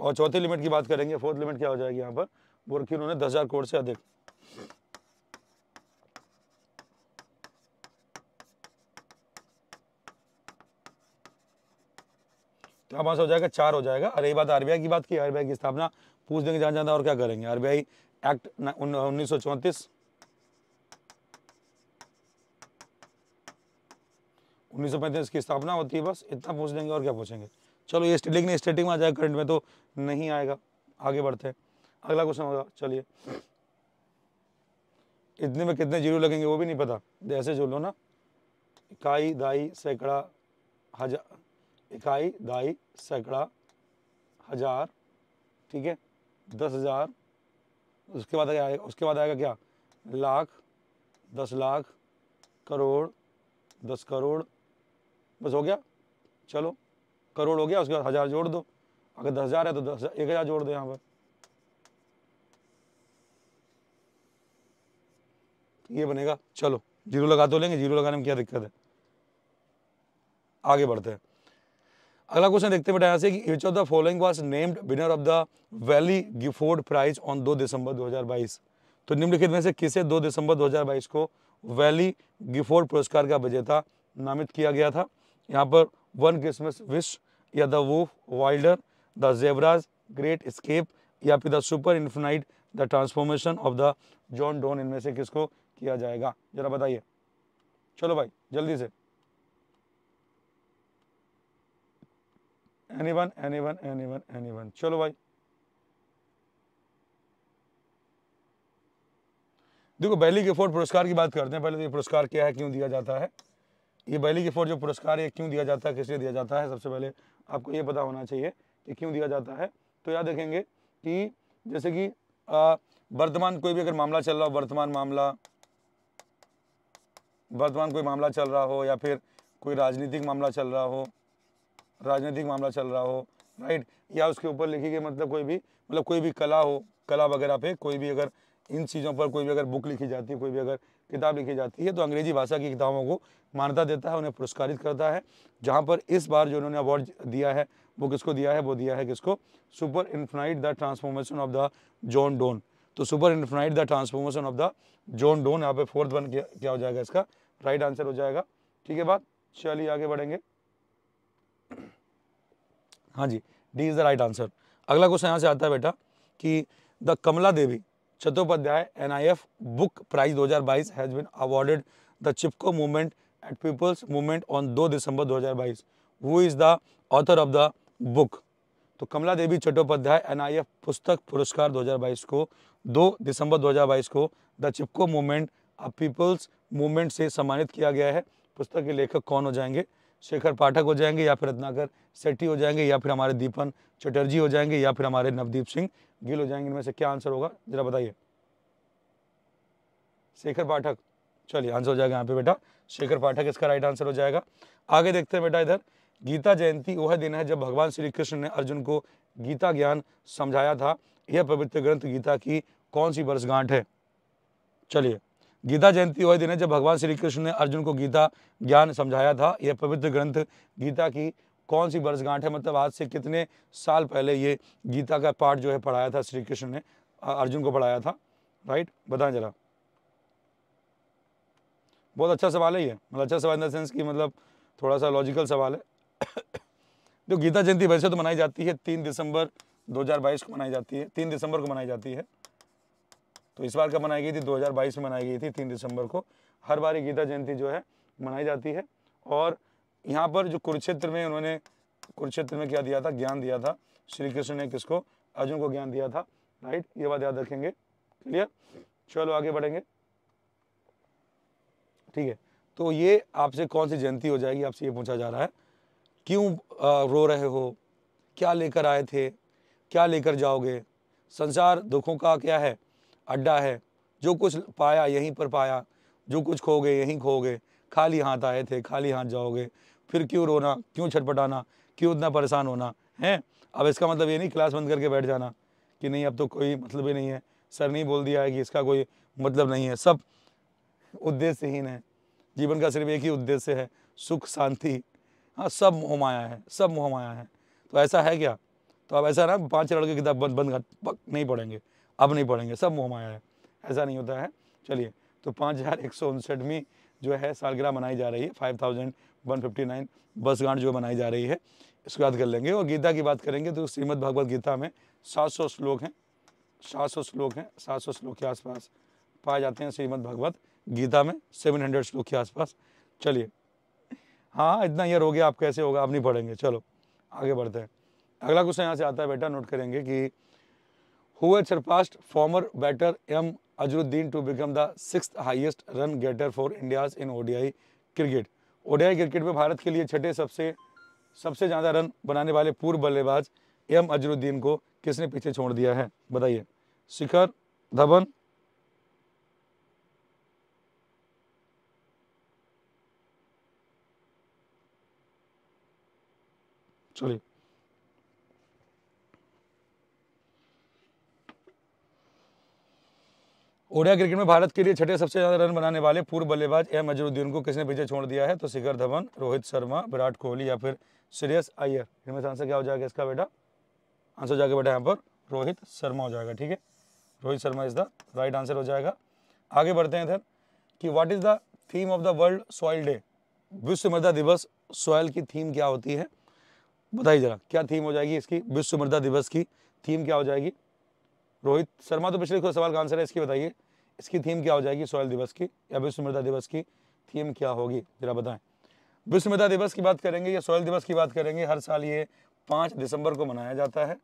और चौथी लिमिट की बात करेंगे फोर्थ लिमिट क्या हो जाएगी यहाँ पर बोरकी उन्होंने दस हज़ार करोड़ से अधिक तो हमारे हो जाएगा चार हो जाएगा अरे बात आरबीआई की बात की आरबीआई की स्थापना पूछ देंगे जान जाना और क्या करेंगे आरबीआई एक्ट उन्नीस सौ चौंतीस उन्नीस की स्थापना होती है बस इतना पूछ देंगे और क्या पूछेंगे चलो ये लेकिन स्टेटिक में आ जाएगा करंट में तो नहीं आएगा आगे बढ़ते हैं अगला क्वेश्चन होगा चलिए इतने में कितने जीरो लगेंगे वो भी नहीं पता जैसे जो लो ना इकाई दाई सैकड़ा हजार इकाई दाई सैकड़ा हजार ठीक है दस हजार उसके बाद आएगा उसके बाद आएगा क्या लाख दस लाख करोड़ दस करोड़ बस हो गया चलो करोड़ हो गया उसके बाद हज़ार जोड़ दो अगर दस हज़ार है तो दस एक हज़ार जोड़ दो यहाँ पर ये बनेगा चलो जीरो लगा तो लेंगे जीरो लगाने में क्या दिक्कत है आगे बढ़ते हैं अगला क्वेश्चन देखते हैं बेटा यहाँ से कि which of the following was named winner of the Baillie Gifford prize on दो दिसंबर 2022 तो निम्नलिखित में से किसे 2 दिसंबर 2022 को वैली गिफोर्ड पुरस्कार का विजेता नामित किया गया था यहाँ पर वन क्रिसमस विश या द वो wilder the zebras great escape या फिर the super infinite the transformation of the John Donne इनमें से किसको किया जाएगा जरा बताइए चलो भाई जल्दी से any one any one any one any one चलो भाई देखो बैली के फोर्ड पुरस्कार की बात करते हैं पहले तो ये पुरस्कार क्या है क्यों दिया जाता है ये बैली के फोर्ड जो पुरस्कार है क्यों दिया जाता है किस लिए दिया जाता है सबसे पहले आपको ये पता होना चाहिए कि क्यों दिया जाता है तो याद रखेंगे कि जैसे कि वर्तमान कोई भी अगर मामला चल रहा हो वर्तमान मामला वर्तमान कोई मामला चल रहा हो या फिर कोई राजनीतिक मामला चल रहा हो राजनीतिक मामला चल रहा हो राइट या उसके ऊपर लिखी गई मतलब कोई भी मतलब कोई भी कला हो कला वगैरह पे कोई भी अगर इन चीज़ों पर कोई भी अगर बुक लिखी जाती है कोई भी अगर किताब लिखी जाती है तो अंग्रेजी भाषा की किताबों को मान्यता देता है उन्हें पुरस्कारित करता है जहाँ पर इस बार जो उन्होंने अवार्ड दिया है वो किसको दिया है वो दिया है किसको super infinite the transformation of the John Donne तो super infinite the transformation of the John Donne यहाँ पे फोर्थ वन क्या हो जाएगा इसका राइट आंसर हो जाएगा ठीक है बात चलिए आगे बढ़ेंगे हाँ जी D is the right answer अगला क्वेश्चन यहाँ से आता है बेटा कि the Kamala Devi Chattopadhyay N I F book prize दो हजार बाईस has been awarded the Chipko movement at people's movement on दो दिसंबर दो हजार बाईस who is the author of the book तो Kamala Devi Chattopadhyay N I F पुस्तक पुरस्कार दो हज़ार बाईस को दो दिसंबर दो हज़ार बाईस को the Chipko movement a people's movement से सम्मानित किया गया है पुस्तक के लेखक कौन हो जाएंगे शेखर पाठक हो जाएंगे या फिर रत्नाकर सेट्टी हो जाएंगे या फिर हमारे दीपन चटर्जी हो जाएंगे या फिर हमारे नवदीप सिंह गिल हो जाएंगे इनमें से क्या आंसर होगा जरा बताइए शेखर पाठक चलिए आंसर हो जाएगा यहाँ पे बेटा शेखर पाठक इसका राइट आंसर हो जाएगा आगे देखते हैं बेटा इधर गीता जयंती वह दिन है जब भगवान श्री कृष्ण ने अर्जुन को गीता ज्ञान समझाया था यह पवित्र ग्रंथ गीता की कौन सी वर्षगांठ है चलिए गीता जयंती वह दिन है जब भगवान श्री कृष्ण ने अर्जुन को गीता ज्ञान समझाया था यह पवित्र ग्रंथ गीता की कौन सी वर्षगांठ है मतलब आज से कितने साल पहले ये गीता का पाठ जो है पढ़ाया था श्री कृष्ण ने अर्जुन को पढ़ाया था राइट बताएं जरा बहुत अच्छा सवाल है ये मतलब अच्छा सवाल इन द सेंस कि मतलब थोड़ा सा लॉजिकल सवाल है जो तो गीता जयंती वैसे तो मनाई जाती है तीन दिसंबर 2022 को मनाई जाती है तीन दिसंबर को मनाई जाती है तो इस बार का मनाई गई थी 2022 में मनाई गई थी तीन दिसंबर को हर बार गीता जयंती जो है मनाई जाती है और यहाँ पर जो कुरुक्षेत्र में उन्होंने कुरुक्षेत्र में क्या दिया था ज्ञान दिया था श्री कृष्ण ने किसको अर्जुन को ज्ञान दिया था राइट ये बात याद रखेंगे क्लियर चलो आगे बढ़ेंगे ठीक है तो ये आपसे कौन सी जयंती हो जाएगी आपसे ये पूछा जा रहा है क्यों रो रहे हो क्या लेकर आए थे क्या लेकर जाओगे संसार दुखों का क्या है अड्डा है जो कुछ पाया यहीं पर पाया जो कुछ खो गए यहीं खो गए खाली हाथ आए थे खाली हाथ जाओगे फिर क्यों रोना क्यों छटपटाना क्यों इतना परेशान होना है अब इसका मतलब ये नहीं क्लास बंद करके बैठ जाना कि नहीं अब तो कोई मतलब ही नहीं है सर नहीं बोल दिया है कि इसका कोई मतलब नहीं है सब उद्देश्यहीन है जीवन का सिर्फ एक ही उद्देश्य है सुख शांति हाँ सब मोहमाया है सब मोहमाया है तो ऐसा है क्या तो अब ऐसा ना पाँच लड़के किताब बंद बंद नहीं पढ़ेंगे अब नहीं पढ़ेंगे सब मोह माया है ऐसा नहीं होता है चलिए तो पाँच हज़ार एक सौ उनसठवीं जो है सालगिरह मनाई जा रही है five thousand one fifty nine बसगांठ जो मनाई जा रही है इसको याद कर लेंगे और गीता की बात करेंगे तो श्रीमद भगवद गीता में सात सौ श्लोक हैं सात सौ श्लोक हैं सात सौ श्लोक के आसपास पाए जाते हैं श्रीमद भगवद गीता में सेवन हंड्रेड श्लोक के आसपास चलिए हाँ इतना ईयर हो गया आप कैसे होगा आप नहीं पढ़ेंगे चलो आगे बढ़ते हैं अगला क्वेश्चन यहाँ से आता है बेटा नोट करेंगे कि who had surpassed former batter M. Ajruddin to become the sixth highest run getter for India's in ODI cricket. ODI cricket में भारत के लिए छठे सबसे सबसे ज़्यादा रन बनाने वाले पूर्व बल्लेबाज एम अजरुद्दीन को किसने पीछे छोड़ दिया है बताइए शिखर धवन चलिए ओडिया क्रिकेट में भारत के लिए छठे सबसे ज्यादा रन बनाने वाले पूर्व बल्लेबाज एम अजरुद्दीन को किसने पीछे छोड़ दिया है तो शिखर धवन रोहित शर्मा विराट कोहली या फिर श्रेयस अयर इनमें से आंसर क्या हो जाएगा इसका बेटा आंसर जाएगा बेटा यहाँ पर रोहित शर्मा हो जाएगा ठीक है Rohit Sharma is the right answer हो जाएगा आगे बढ़ते हैं इधर कि what is the theme of the world soil day विश्व मृदा दिवस सॉइल की थीम क्या होती है बताइए जरा क्या थीम हो जाएगी इसकी विश्व मृदा दिवस की थीम क्या हो जाएगी रोहित शर्मा तो पिछले कुछ सवाल का आंसर है इसकी बताइए इसकी थीम क्या हो जाएगी सॉयल दिवस की या विश्व मृदा दिवस की थीम क्या होगी जरा बताएं विश्व मृदा दिवस की बात करेंगे या सॉयल दिवस की बात करेंगे हर साल ये पाँच दिसंबर को मनाया जाता है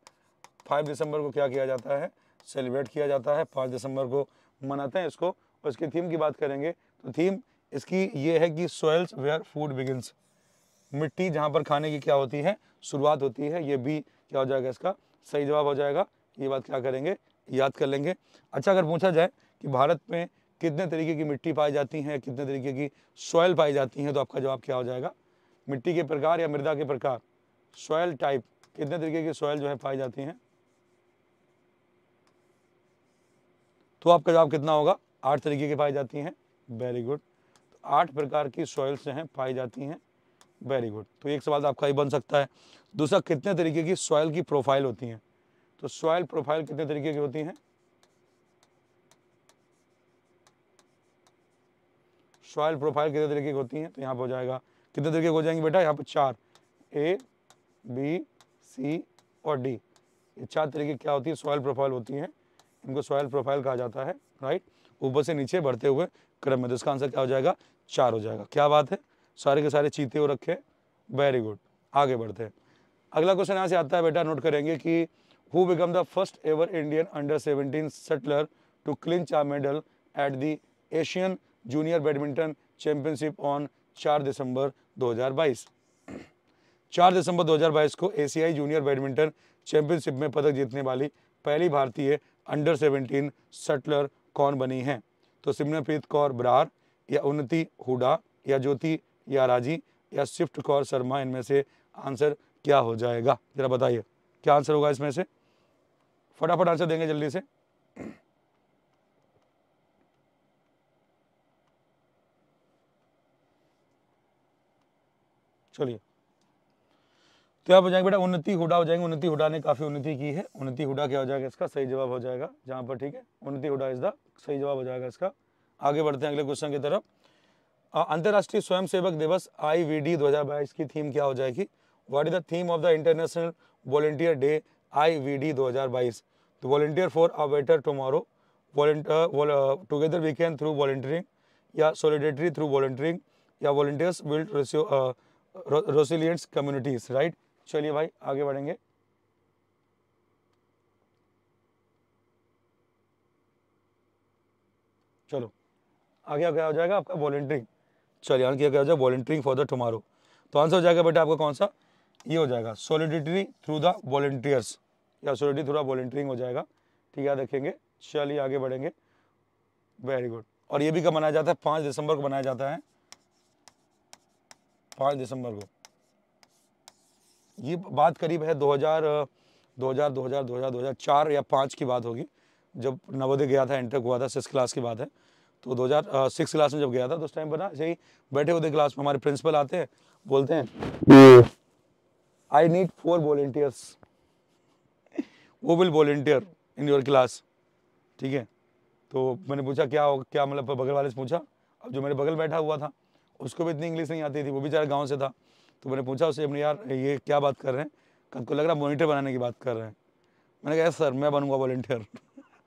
फाइव दिसंबर को क्या किया जाता है सेलिब्रेट किया जाता है पाँच दिसंबर को मनाते हैं इसको और इसकी थीम की बात करेंगे तो थीम इसकी ये है कि सॉयल्स वेयर फूड बिगिनस मिट्टी जहाँ पर खाने की क्या होती है शुरुआत होती है ये भी क्या हो जाएगा इसका सही जवाब हो जाएगा ये बात क्या करेंगे याद कर लेंगे अच्छा अगर पूछा जाए कि भारत में कितने तरीके की मिट्टी पाई जाती है कितने तरीके की सॉयल पाई जाती है तो आपका जवाब क्या हो जाएगा मिट्टी के प्रकार या मृदा के प्रकार सॉयल टाइप कितने तरीके की सॉयल जो है पाई जाती हैं तो आपका जवाब कितना होगा आठ तरीके की पाई जाती हैं वेरी गुड तो आठ प्रकार की सॉइल्स जो हैं पाई जाती हैं वेरी गुड तो एक सवाल तो आपका ही बन सकता है दूसरा कितने तरीके की सॉइल की प्रोफाइल होती हैं तो सॉयल प्रोफाइल कितने तरीके की होती हैं सॉयल प्रोफाइल कितने तरीके की होती हैं तो यहाँ पर हो जाएगा कितने तरीके हो जाएंगे बेटा यहाँ पर चार ए बी सी और डी ये चार तरीके क्या होती है सॉयल प्रोफाइल होती हैं इनको सॉयल प्रोफाइल कहा जाता है राइट ऊपर से नीचे बढ़ते हुए क्रम में तो इसका आंसर क्या हो जाएगा चार हो जाएगा क्या बात है सारे के सारे चीते हो रखे वेरी गुड आगे बढ़ते हैं अगला क्वेश्चन यहाँ से आता है बेटा नोट करेंगे कि who became the first ever Indian under-17 settler to clinch a medal at the Asian Junior Badminton Championship on 4 दिसंबर 2022 4 दिसंबर 2022 को एशियाई जूनियर बैडमिंटन चैंपियनशिप में पदक जीतने वाली पहली भारतीय अंडर 17 सटलर कौन बनी हैं तो सिमनप्रीत कौर ब्रार या उन्नति हुडा या ज्योति या राजी या शिफ्ट कौर शर्मा इनमें से आंसर क्या हो जाएगा जरा बताइए क्या आंसर होगा इसमें से फटाफट आंसर देंगे जल्दी से चलिए तो आप हो जाएंगे बेटा उन्नति हुडा हो जाएंगे उन्नति हुडा ने काफ़ी उन्नति की है उन्नति हुडा क्या हो जाएगा इसका सही जवाब हो जाएगा जहाँ पर ठीक है उन्नति हुडा इज द सही जवाब हो जाएगा इसका आगे बढ़ते हैं अगले क्वेश्चन की तरफ अंतर्राष्ट्रीय स्वयंसेवक दिवस आई वी डी दो की थीम क्या हो जाएगी what is the theme of the international volunteer day I V D दो हज़ार बाईस तो volunteer for a better tomorrow together we can through volunteering या सोलिडेटरी थ्रू वॉल्टियरिंग या volunteers build resilient communities right चलिए भाई आगे बढ़ेंगे चलो आगे क्या हो जाएगा आपका वॉल्टियरिंग चलिए आगे क्या हो जाएगा वॉल्टियरिंग फॉर द टुमारो तो आंसर हो जाएगा बेटा आपका कौन सा ये हो जाएगा सोलिडिटी थ्रू द वॉल्टियर्स या सोलिडी थ्रू द वॉल्टियरिंग हो जाएगा ठीक है याद रखेंगे चलिए आगे बढ़ेंगे वेरी गुड और ये भी कब मनाया जाता है पाँच दिसंबर को मनाया जाता है पाँच दिसंबर को ये बात करीब है 2000 2000 2000 हज़ार 2004 या पाँच की बात होगी जब नवोदय गया था इंटर हुआ था सिक्स क्लास की बात है तो 2006 क्लास में जब गया था तो उस टाइम पर ना ऐसे ही बैठे हुए क्लास में हमारे प्रिंसिपल आते हैं बोलते हैं I need four volunteers who will volunteer in your class ठीक है तो मैंने पूछा क्या क्या मतलब बगल वाले से पूछा अब जो मेरे बगल बैठा हुआ था उसको भी इतनी इंग्लिश नहीं आती थी वो भी बेचारा गाँव से था तो मैंने पूछा उसे अपने यार ये क्या बात कर रहे हैं कल को लग रहा है मोनीटर बनाने की बात कर रहे हैं मैंने कहा सर मैं बनूंगा वॉल्टियर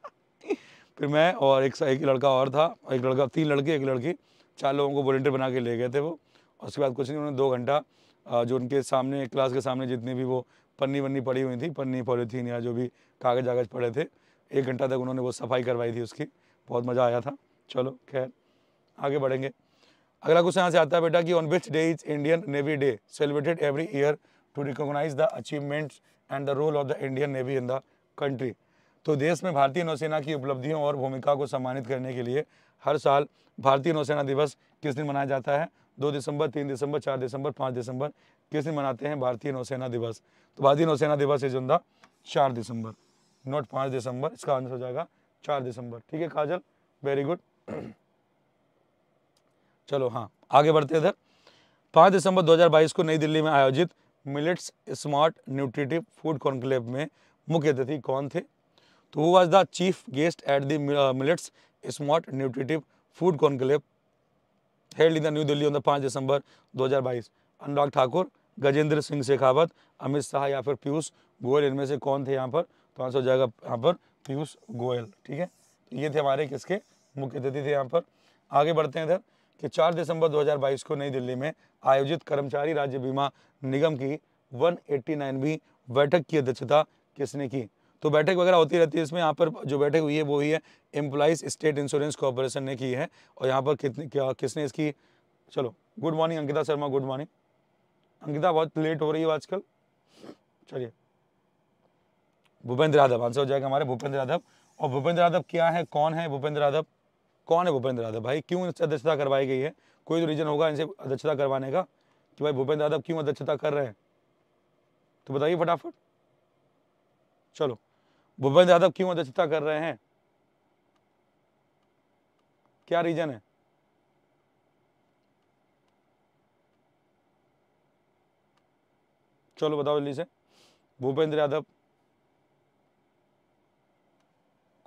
फिर मैं और एक एक लड़का और था एक लड़का तीन लड़के एक लड़की चार लोगों को वॉल्टियर बना के ले गए थे वो उसके बाद कुछ नहीं उन्होंने दो घंटा जो उनके सामने क्लास के सामने जितनी भी वो पन्नी वन्नी पड़ी हुई थी पन्नी पॉलीथीन या जो भी कागज वागज पड़े थे एक घंटा तक उन्होंने वो सफाई करवाई थी उसकी बहुत मज़ा आया था चलो खैर आगे बढ़ेंगे अगला क्वेश्चन यहाँ से आता है बेटा कि on which day is Indian navy day celebrated every year to recognise the achievements and the role of the Indian navy in the country तो देश में भारतीय नौसेना की उपलब्धियों और भूमिका को सम्मानित करने के लिए हर साल भारतीय नौसेना दिवस किस दिन मनाया जाता है दो दिसंबर तीन दिसंबर चार दिसंबर पाँच दिसंबर किस दिन मनाते हैं भारतीय नौसेना दिवस तो भारतीय नौसेना दिवस है जुंदा चार दिसंबर नॉट पाँच दिसंबर इसका आंसर हो जाएगा चार दिसंबर ठीक है काजल वेरी गुड चलो हाँ आगे बढ़ते इधर पाँच दिसंबर 2022 को नई दिल्ली में आयोजित millets smart nutritive food conclave में मुख्य अतिथि कौन थे तो who was the chief guest at the millets smart nutritive food conclave held in the new Delhi on the पाँच दिसंबर 2022 अनुराग ठाकुर गजेंद्र सिंह शेखावत अमित शाह या फिर पीयूष गोयल इनमें से कौन थे यहाँ पर तो आंसर हो जाएगा यहाँ पर पीयूष गोयल ठीक है ये थे हमारे किसके मुख्य अतिथि थे यहाँ पर आगे बढ़ते हैं इधर कि 4 दिसंबर 2022 को नई दिल्ली में आयोजित कर्मचारी राज्य बीमा निगम की वन 189वीं बैठक की अध्यक्षता किसने की तो बैठक वगैरह होती रहती है इसमें यहाँ पर जो बैठक हुई है वो हुई है एम्प्लाइज स्टेट इंश्योरेंस कॉरपोरेशन ने की है और यहाँ पर कितने क्या किसने इसकी चलो good morning Ankita Sharma good morning Ankita बहुत लेट हो रही है आजकल चलिए भूपेंद्र यादव आंसर हो जाएगा हमारे भूपेंद्र यादव और भूपेंद्र यादव क्या है कौन है भूपेंद्र यादव कौन है भूपेंद्र यादव भाई क्यों इनसे अध्यक्षता करवाई गई है कोई तो रीजन होगा इनसे अध्यक्षता करवाने का कि भाई भूपेंद्र यादव क्यों अध्यक्षता कर रहे हैं तो बताइए फटाफट चलो भूपेंद्र यादव क्यों अध्यक्षता कर रहे हैं क्या रीजन है चलो बताओ जल्दी से भूपेंद्र यादव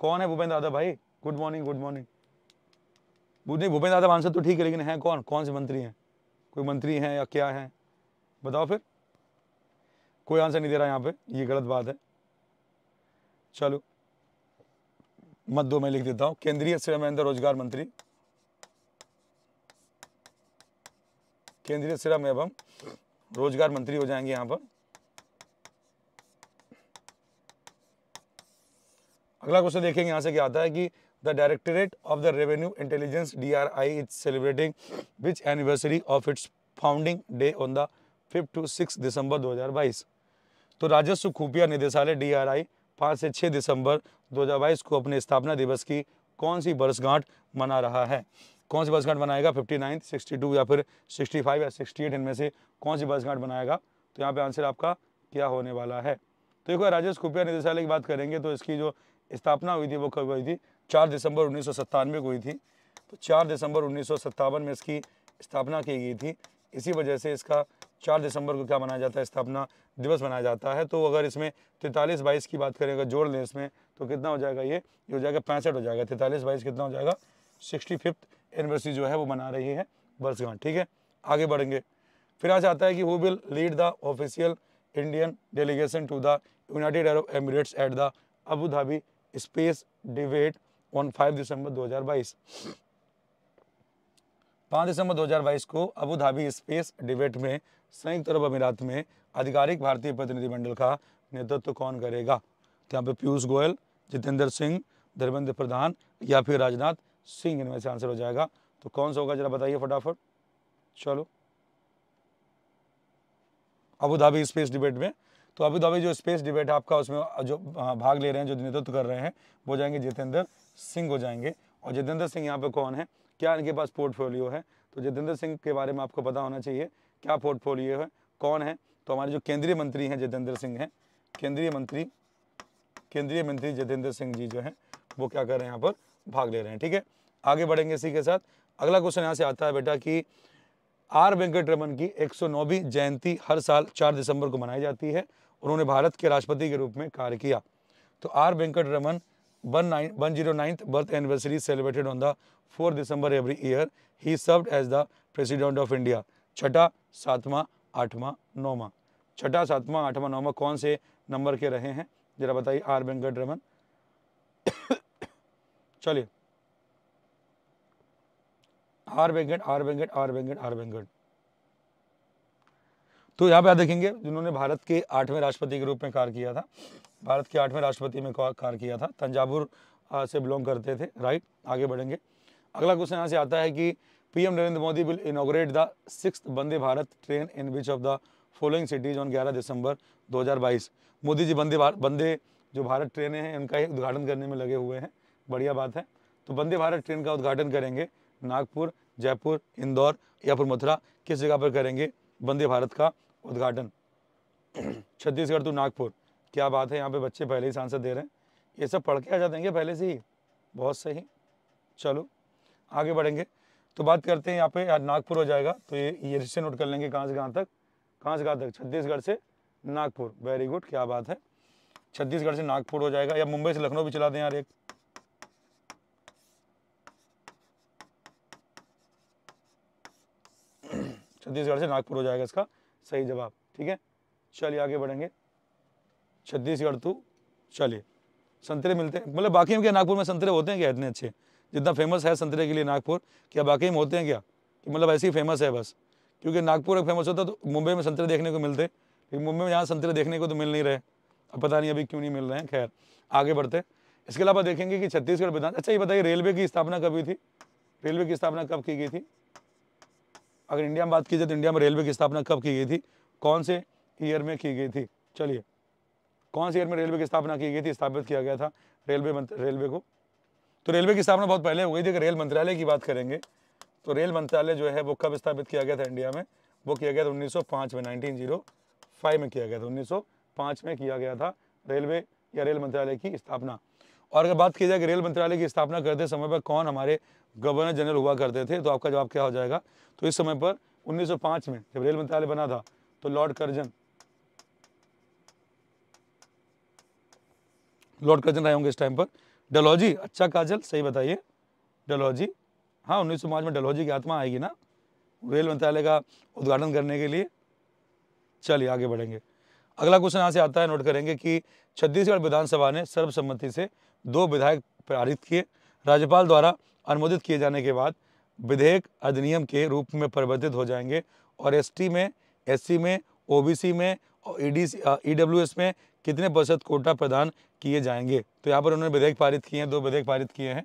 कौन है भूपेंद्र यादव भाई गुड मॉर्निंग गुड मॉर्निंग बुद्धि भूपेंद्र यादव आंसर तो ठीक है लेकिन है कौन कौन से मंत्री हैं कोई मंत्री हैं या क्या है बताओ फिर कोई आंसर नहीं दे रहा यहाँ पे ये गलत बात है चलो मत दो मैं लिख देता हूं केंद्रीय श्रम एवं रोजगार मंत्री केंद्रीय श्रम एवं रोजगार मंत्री हो जाएंगे यहां पर अगला क्वेश्चन देखेंगे यहाँ से क्या आता है कि the directorate of the revenue intelligence D R I is celebrating which anniversary of its founding day on the fifth to six December 2022 तो राजस्व खुफिया निदेशालय डी आर आई पाँच से छः दिसंबर 2022 को अपने स्थापना दिवस की कौन सी वर्षगांठ मना रहा है कौन सी वर्षगांठ बनाएगा फिफ्टी नाइन्थ सिक्सटी टू या फिर सिक्सटी फाइव या सिक्सटी एट इनमें से कौन सी वर्षगांठ बनाएगा तो यहाँ पे आंसर आपका क्या होने वाला है तो देखो राजेश खुफिया निदेशालय की बात करेंगे तो इसकी जो स्थापना हुई थी वो कब हुई थी चार दिसंबर उन्नीस को हुई थी तो चार दिसंबर उन्नीस में इसकी स्थापना की गई थी इसी वजह से इसका चार दिसंबर को क्या मनाया जाता है स्थापना दिवस मनाया जाता है तो अगर इसमें तैंतालीस बाईस की बात करें अगर जोड़ लें इसमें तो कितना हो जाएगा ये ये हो जाएगा पैंसठ हो जाएगा तैंतालीस बाईस कितना हो जाएगा सिक्सटी फिफ्थ एनिवर्सरी जो है वो मना रही है वर्षगांठ ठीक है आगे बढ़ेंगे फिर आ जाता है कि who will lead the official Indian delegation to the United Arab Emirates at the Abu Dhabi space debate on five December दो पाँच दिसंबर 2022 को अबू धाबी स्पेस डिबेट में संयुक्त अरब अमीरात में आधिकारिक भारतीय प्रतिनिधिमंडल का नेतृत्व कौन करेगा तो यहाँ पे पीयूष गोयल जितेंद्र सिंह धर्मेंद्र प्रधान या फिर राजनाथ सिंह इनमें से आंसर हो जाएगा तो कौन सा होगा जरा बताइए फटाफट चलो अबू धाबी स्पेस डिबेट में तो अबू धाबी जो स्पेस डिबेट है आपका उसमें जो भाग ले रहे हैं जो नेतृत्व कर रहे हैं वो जाएंगे जितेंद्र सिंह हो जाएंगे और जितेंद्र सिंह यहाँ पे कौन है क्या इनके पास पोर्टफोलियो है तो जितेंद्र सिंह के बारे में आपको पता होना चाहिए क्या पोर्टफोलियो है कौन है तो हमारे जो केंद्रीय मंत्री हैं जितेंद्र सिंह हैं केंद्रीय मंत्री केंद्रीय मंत्री जितेंद्र सिंह जी जो हैं वो क्या कर रहे हैं यहाँ पर भाग ले रहे हैं ठीक है आगे बढ़ेंगे इसी के साथ अगला क्वेश्चन यहाँ से आता है बेटा कि आर वेंकट रमन की एक जयंती हर साल चार दिसंबर को मनाई जाती है उन्होंने भारत के राष्ट्रपति के रूप में कार्य किया तो R Venkataraman ninth birth anniversary celebrated on the four December every year he served as the president of India छठा सातवां आठवां नौवां छठा सातवां आठवां नौवां कौन से नंबर के रहे हैं जरा बताइए आर वेंकट रमन चलिए R Venkat R Venkat R Venkat R Venkat तो यहाँ पे आप देखेंगे जिन्होंने भारत के आठवें राष्ट्रपति के रूप में कार्य किया था भारत के आठवें राष्ट्रपति में कार्य किया था तंजावुर से बिलोंग करते थे राइट आगे बढ़ेंगे अगला क्वेश्चन यहाँ से आता है कि PM Narendra Modi will inaugurate the six Vande Bharat train in which of the following cities on 11 December 2022 Modi ji Vande Bharat Vande जो भारत ट्रेनें हैं उनका ही उद्घाटन करने में लगे हुए हैं बढ़िया बात है तो वंदे भारत ट्रेन का उद्घाटन करेंगे नागपुर जयपुर इंदौर या फिर मथुरा किस जगह पर करेंगे वंदे भारत का उद्घाटन छत्तीसगढ़ टू नागपुर क्या बात है यहाँ पे बच्चे पहले ही सांसद दे रहे हैं ये सब पढ़ के आ जाते हैं पहले से ही बहुत सही चलो आगे बढ़ेंगे तो बात करते हैं यहाँ पे आज नागपुर हो जाएगा तो ये ये रिश्ते नोट कर लेंगे कहाँ से कहाँ तक कहाँ से कहाँ तक छत्तीसगढ़ से नागपुर वेरी गुड क्या बात है छत्तीसगढ़ से नागपुर हो जाएगा या मुंबई से लखनऊ भी चला दें यार एक छत्तीसगढ़ से नागपुर हो जाएगा इसका सही जवाब ठीक है चलिए आगे बढ़ेंगे छत्तीसगढ़ तू चलिए संतरे मिलते हैं मतलब बाकी में क्या नागपुर में संतरे होते हैं क्या इतने अच्छे जितना फेमस है संतरे के लिए नागपुर क्या बाकी में होते हैं क्या कि मतलब ऐसे ही फेमस है बस क्योंकि नागपुर एक फेमस होता तो मुंबई में संतरे देखने को मिलते लेकिन मुंबई में यहाँ संतरे देखने को तो मिल नहीं रहे अब पता नहीं अभी क्यों नहीं मिल रहे हैं खैर आगे बढ़ते इसके अलावा देखेंगे कि छत्तीसगढ़ विधान अच्छा ये बताइए रेलवे की स्थापना कब हुई थी रेलवे की स्थापना कब की गई थी अगर इंडिया में बात की जाए तो इंडिया में रेलवे की स्थापना कब की गई थी कौन से ईयर में की गई थी चलिए कौन से ईयर में रेलवे की स्थापना की गई थी स्थापित किया गया था रेलवे रेलवे को तो रेलवे की स्थापना बहुत पहले हो गई थी अगर रेल मंत्रालय की बात करेंगे तो रेल मंत्रालय जो है वो कब स्थापित किया गया था इंडिया में वो किया गया था उन्नीस में नाइनटीन में किया गया था उन्नीस में किया गया था रेलवे या रेल मंत्रालय की स्थापना और अगर बात की जाए कि रेल मंत्रालय की स्थापना करते समय पर कौन हमारे गवर्नर जनरल हुआ करते थे तो आपका जवाब क्या हो जाएगा तो इस समय पर 1905 में जब रेल मंत्रालय बना था तो लॉर्ड कर्जन लॉर्ड कर्जन आए होंगे इस टाइम पर डलहौजी अच्छा काजल सही बताइए डलहौजी हाँ उन्नीस सौ पाँच में डलहौजी की आत्मा आएगी ना रेल मंत्रालय का उद्घाटन करने के लिए चलिए आगे बढ़ेंगे अगला क्वेश्चन यहाँ से आता है नोट करेंगे कि छत्तीसगढ़ विधानसभा ने सर्वसम्मति से दो विधायक पारित किए राज्यपाल द्वारा अनुमोदित किए जाने के बाद विधेयक अधिनियम के रूप में परिवर्तित हो जाएंगे और एसटी में एससी में ओबीसी में और ईडीसी e ईडब्ल्यूएस e में कितने प्रतिशत कोटा प्रदान किए जाएंगे तो यहाँ पर उन्होंने विधेयक पारित किए हैं दो विधेयक पारित किए हैं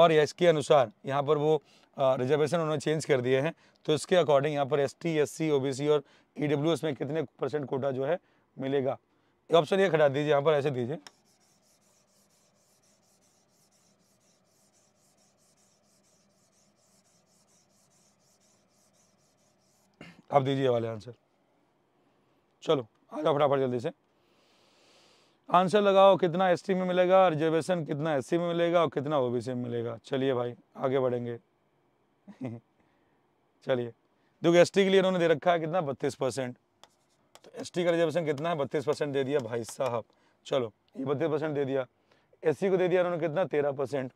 और इसके अनुसार यहाँ पर वो रिजर्वेशन उन्होंने चेंज कर दिए हैं तो इसके अकॉर्डिंग यहाँ पर S T S C O B C और ई एस में कितने परसेंट कोटा जो है मिलेगा ऑप्शन ये खड़ा दीजिए यहाँ पर ऐसे दीजिए आप दीजिए वाले आंसर चलो आ जाओ फटाफट जल्दी से आंसर लगाओ कितना एस में मिलेगा रिजर्वेशन कितना एस में मिलेगा और कितना ओ में मिलेगा चलिए भाई आगे बढ़ेंगे चलिए देखो एस के लिए इन्होंने दे रखा है कितना बत्तीस परसेंट तो एस का रिजर्वेशन कितना है बत्तीस परसेंट दे दिया भाई साहब चलो ये बत्तीस परसेंट दे दिया एस को दे दिया इन्होंने कितना तेरह परसेंट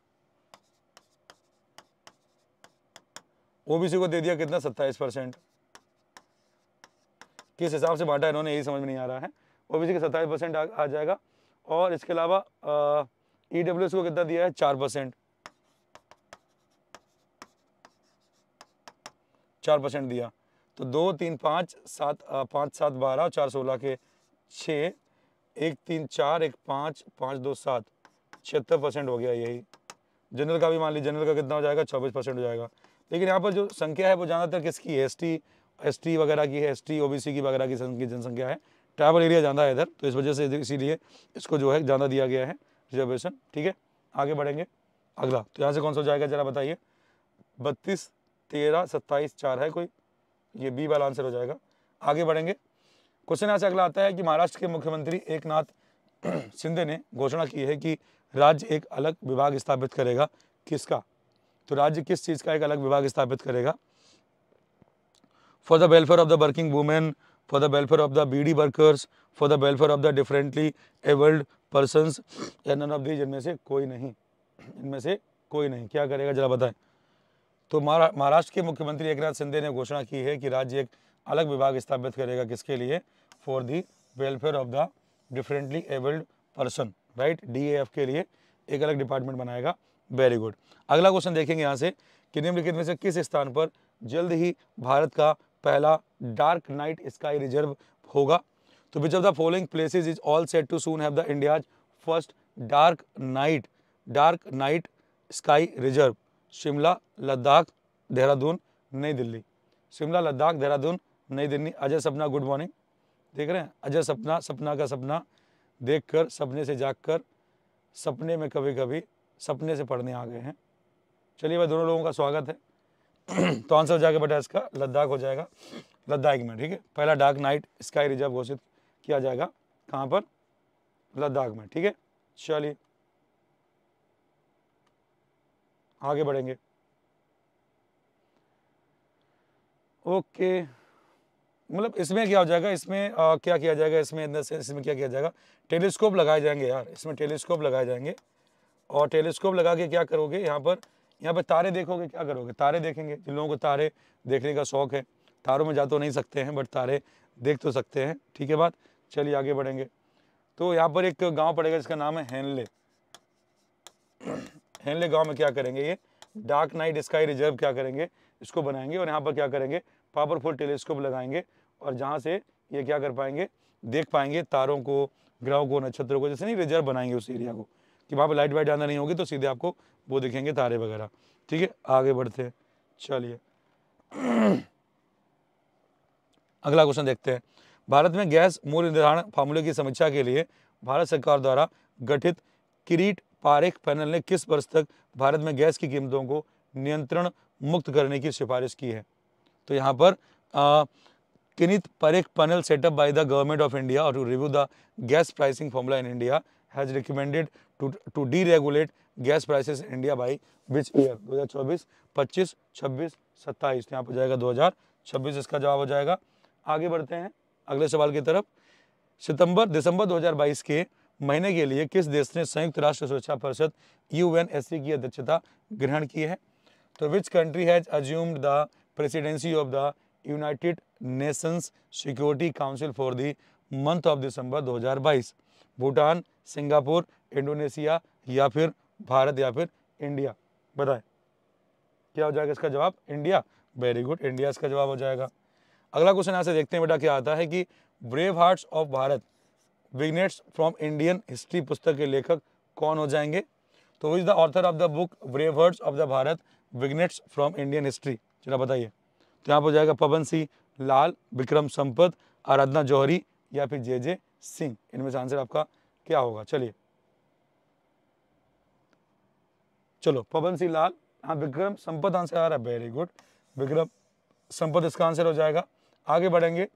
ओबीसी को दे दिया कितना सत्ताईस परसेंट किस हिसाब से बांटा इन्होंने यही समझ में नहीं आ रहा है ओबीसी का सत्ताईस परसेंट आ, आ जाएगा और इसके अलावा ई डब्ल्यू एस को कितना दिया है चार परसेंट चार परसेंट दिया तो दो तीन पाँच सात पाँच सात बारह चार सोलह के छः एक तीन चार एक पाँच पाँच दो सात छिहत्तर परसेंट हो गया यही जनरल का भी मान लीजिए जनरल का कितना हो जाएगा चौबीस परसेंट हो जाएगा लेकिन यहाँ पर जो संख्या है वो ज़्यादातर किसकी है एस टी वगैरह की है एस टी ओबीसी की वगैरह की जनसंख्या है ट्रैवल एरिया ज़्यादा है इधर तो इस वजह से इसीलिए इसको जो है ज़्यादा दिया गया है रिजर्वेशन ठीक है आगे बढ़ेंगे अगला तो यहाँ से कौन सा जाएगा जरा बताइए बत्तीस तेरह सत्ताईस चार है कोई ये बी वाला आंसर हो जाएगा आगे बढ़ेंगे क्वेश्चन यहाँ से अगला आता है कि महाराष्ट्र के मुख्यमंत्री एक नाथ शिंदे ने घोषणा की है कि राज्य एक अलग विभाग स्थापित करेगा किसका तो राज्य किस चीज़ का एक अलग विभाग स्थापित करेगा for the welfare of the working women for the welfare of the BD workers, for the welfare of the differently abled persons या none of these इनमें से कोई नहीं इनमें से कोई नहीं क्या करेगा जरा बताएं तो महाराष्ट्र के मुख्यमंत्री एकनाथ शिंदे ने घोषणा की है कि राज्य एक अलग विभाग स्थापित करेगा किसके लिए for the welfare of the differently abled person right D A F के लिए एक अलग डिपार्टमेंट बनाएगा वेरी गुड अगला क्वेश्चन देखेंगे यहाँ से कि निम्नलिखित में से किस स्थान पर जल्द ही भारत का पहला डार्क नाइट स्काई रिजर्व होगा तो which of the following places is all set to soon have the India's first dark night dark night sky reserve Shimla Ladakh Dehradun नई दिल्ली शिमला लद्दाख देहरादून नई दिल्ली अजय सपना गुड मॉर्निंग देख रहे हैं अजय सपना सपना का सपना देखकर सपने से जागकर सपने में कभी कभी सपने से पढ़ने आ गए हैं चलिए भाई दोनों लोगों का स्वागत है तो आंसर हो जाएगा बेटा इसका लद्दाख हो जाएगा लद्दाख में ठीक है पहला डार्क नाइट स्काई रिजर्व घोषित किया जाएगा कहाँ पर लद्दाख में ठीक है चलिए आगे बढ़ेंगे ओके मतलब इसमें क्या हो जाएगा इसमें आ, क्या किया जाएगा इसमें अंदर से इसमें क्या किया जाएगा टेलीस्कोप लगाए जाएंगे यार इसमें टेलीस्कोप लगाए जाएंगे और टेलीस्कोप लगा के क्या करोगे यहाँ पर यहाँ पे तारे देखोगे क्या करोगे तारे देखेंगे जिन लोगों को तारे देखने का शौक़ है तारों में जा तो नहीं सकते हैं बट तारे देख तो सकते हैं ठीक है बात चलिए आगे बढ़ेंगे तो यहाँ पर एक गाँव पड़ेगा जिसका नाम है हैंनले हैंनले गाँव में क्या करेंगे ये डार्क नाइट स्काई रिजर्व क्या करेंगे इसको बनाएंगे और यहाँ पर क्या करेंगे पावरफुल टेलीस्कोप लगाएंगे और जहाँ से ये क्या कर पाएंगे देख पाएंगे तारों को ग्रहों को नक्षत्रों को जैसे नहीं रिजर्व बनाएंगे उस एरिया को कि वहाँ पर लाइट वाइट ज़्यादा नहीं होगी तो सीधे आपको वो दिखेंगे तारे वगैरह ठीक है आगे बढ़ते हैं चलिए अगला क्वेश्चन देखते हैं भारत में गैस मूल्य निर्धारण फार्मूले की समीक्षा के लिए भारत सरकार द्वारा गठित किरीट पारेख पैनल ने किस वर्ष तक भारत में गैस की कीमतों को नियंत्रण मुक्त करने की सिफारिश की है तो यहाँ पर Kirit Parikh panel set up by the government of India और review the gas pricing formula in India has recommended to, to deregulate gas prices in India by which year 2024 25 26 27 यहाँ पर जाएगा 2026 इसका जवाब हो जाएगा आगे बढ़ते हैं अगले सवाल की तरफ सितंबर दिसंबर 2022 के महीने के लिए किस देश ने संयुक्त राष्ट्र सुरक्षा परिषद यू एन की अध्यक्षता ग्रहण की है तो which country has assumed the presidency of the United Nations Security Council for the month of December 2022 Bhutan Singapore Indonesia या फिर भारत या फिर इंडिया बताए क्या हो जाएगा इसका जवाब इंडिया वेरी गुड इंडिया इसका जवाब हो जाएगा अगला क्वेश्चन यहाँ से देखते हैं बेटा क्या आता है कि brave hearts of Bharat vignettes from Indian history पुस्तक के लेखक कौन हो जाएंगे तो is the author of the book brave hearts of the Bharat vignettes from Indian history जरा बताइए तो यहाँ पर हो जाएगा पवन सिंह लाल विक्रम संपत आराधना जौहरी या फिर जे जे सिंह इनमें से आंसर आपका क्या होगा चलिए चलो पवन सिंह लाल हाँ विक्रम संपत आंसर आ रहा है वेरी गुड विक्रम संपद इसका आंसर हो जाएगा आगे बढ़ेंगे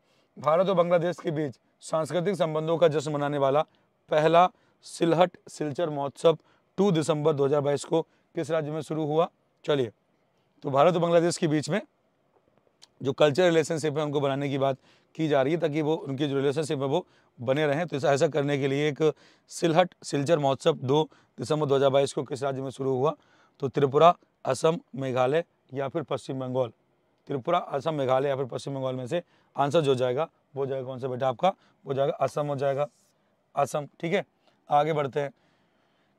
भारत और बांग्लादेश के बीच सांस्कृतिक संबंधों का जश्न मनाने वाला पहला सिलहट सिलचर महोत्सव 2 दिसंबर 2022 को किस राज्य में शुरू हुआ चलिए तो भारत और बांग्लादेश के बीच में जो कल्चर रिलेशनशिप है उनको बनाने की बात की जा रही है ताकि वो उनकी जो रिलेशनशिप है वो बने रहें तो ऐसा करने के लिए एक सिलहट सिलचर महोत्सव दो दिसंबर दो को किस राज्य में शुरू हुआ तो त्रिपुरा असम मेघालय या फिर पश्चिम बंगाल त्रिपुरा असम मेघालय या फिर पश्चिम बंगाल में से आंसर जो जाएगा वो जाएगा कौन सा बेटा आपका वो जाएगा असम हो जाएगा असम ठीक है आगे बढ़ते हैं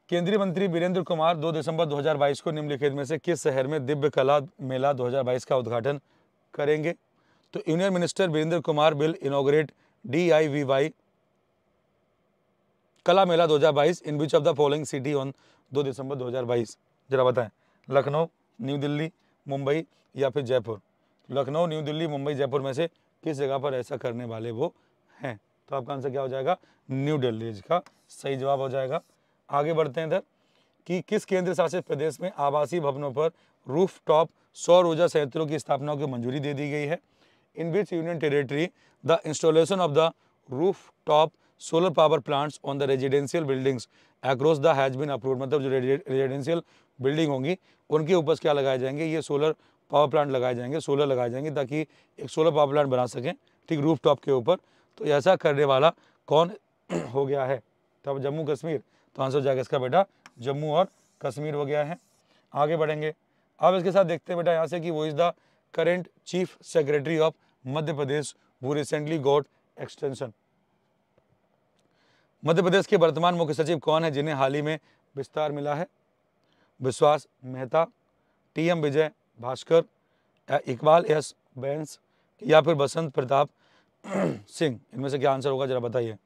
केंद्रीय मंत्री वीरेंद्र कुमार 2 दिसंबर 2022 को निम्नलिखित में से किस शहर में दिव्य कला मेला 2022 का उद्घाटन करेंगे तो union minister Virendra Kumar will inaugurate the Kala Mela 2022 in which of the following city on 2 December 2022 जरा बताएं लखनऊ न्यू दिल्ली मुंबई या फिर जयपुर लखनऊ न्यू दिल्ली मुंबई जयपुर में से किस जगह पर ऐसा करने वाले वो हैं तो आपका आंसर क्या हो जाएगा न्यू दिल्ली का सही जवाब हो जाएगा आगे बढ़ते हैं इधर कि किस केंद्र शासित प्रदेश में आवासीय भवनों पर रूफ टॉप सौर ऊर्जा संयंत्रों की स्थापना की मंजूरी दे दी गई है in which union territory the installation of the rooftop solar power plants on the residential buildings across the has been approve मतलब जो रेजिडेंशियल बिल्डिंग होंगी उनके ऊपर क्या लगाए जाएंगे ये सोलर पावर प्लांट लगाए जाएंगे सोलर लगाए जाएंगे ताकि एक सोलर पावर प्लांट बना सकें ठीक रूफ टॉप के ऊपर तो ऐसा करने वाला कौन हो गया है तो अब जम्मू कश्मीर तो आंसर जाएगा इसका बेटा जम्मू और कश्मीर हो गया है आगे बढ़ेंगे अब इसके साथ देखते हैं बेटा यहाँ से कि who is the current chief secretary of Madhya Pradesh who recently got extension Madhya Pradesh के वर्तमान मुख्य सचिव कौन है जिन्हें हाल ही में विस्तार मिला है विश्वास मेहता टी एम विजय भास्कर या इकबाल एस बैंस या फिर बसंत प्रताप सिंह इनमें से क्या आंसर होगा जरा बताइए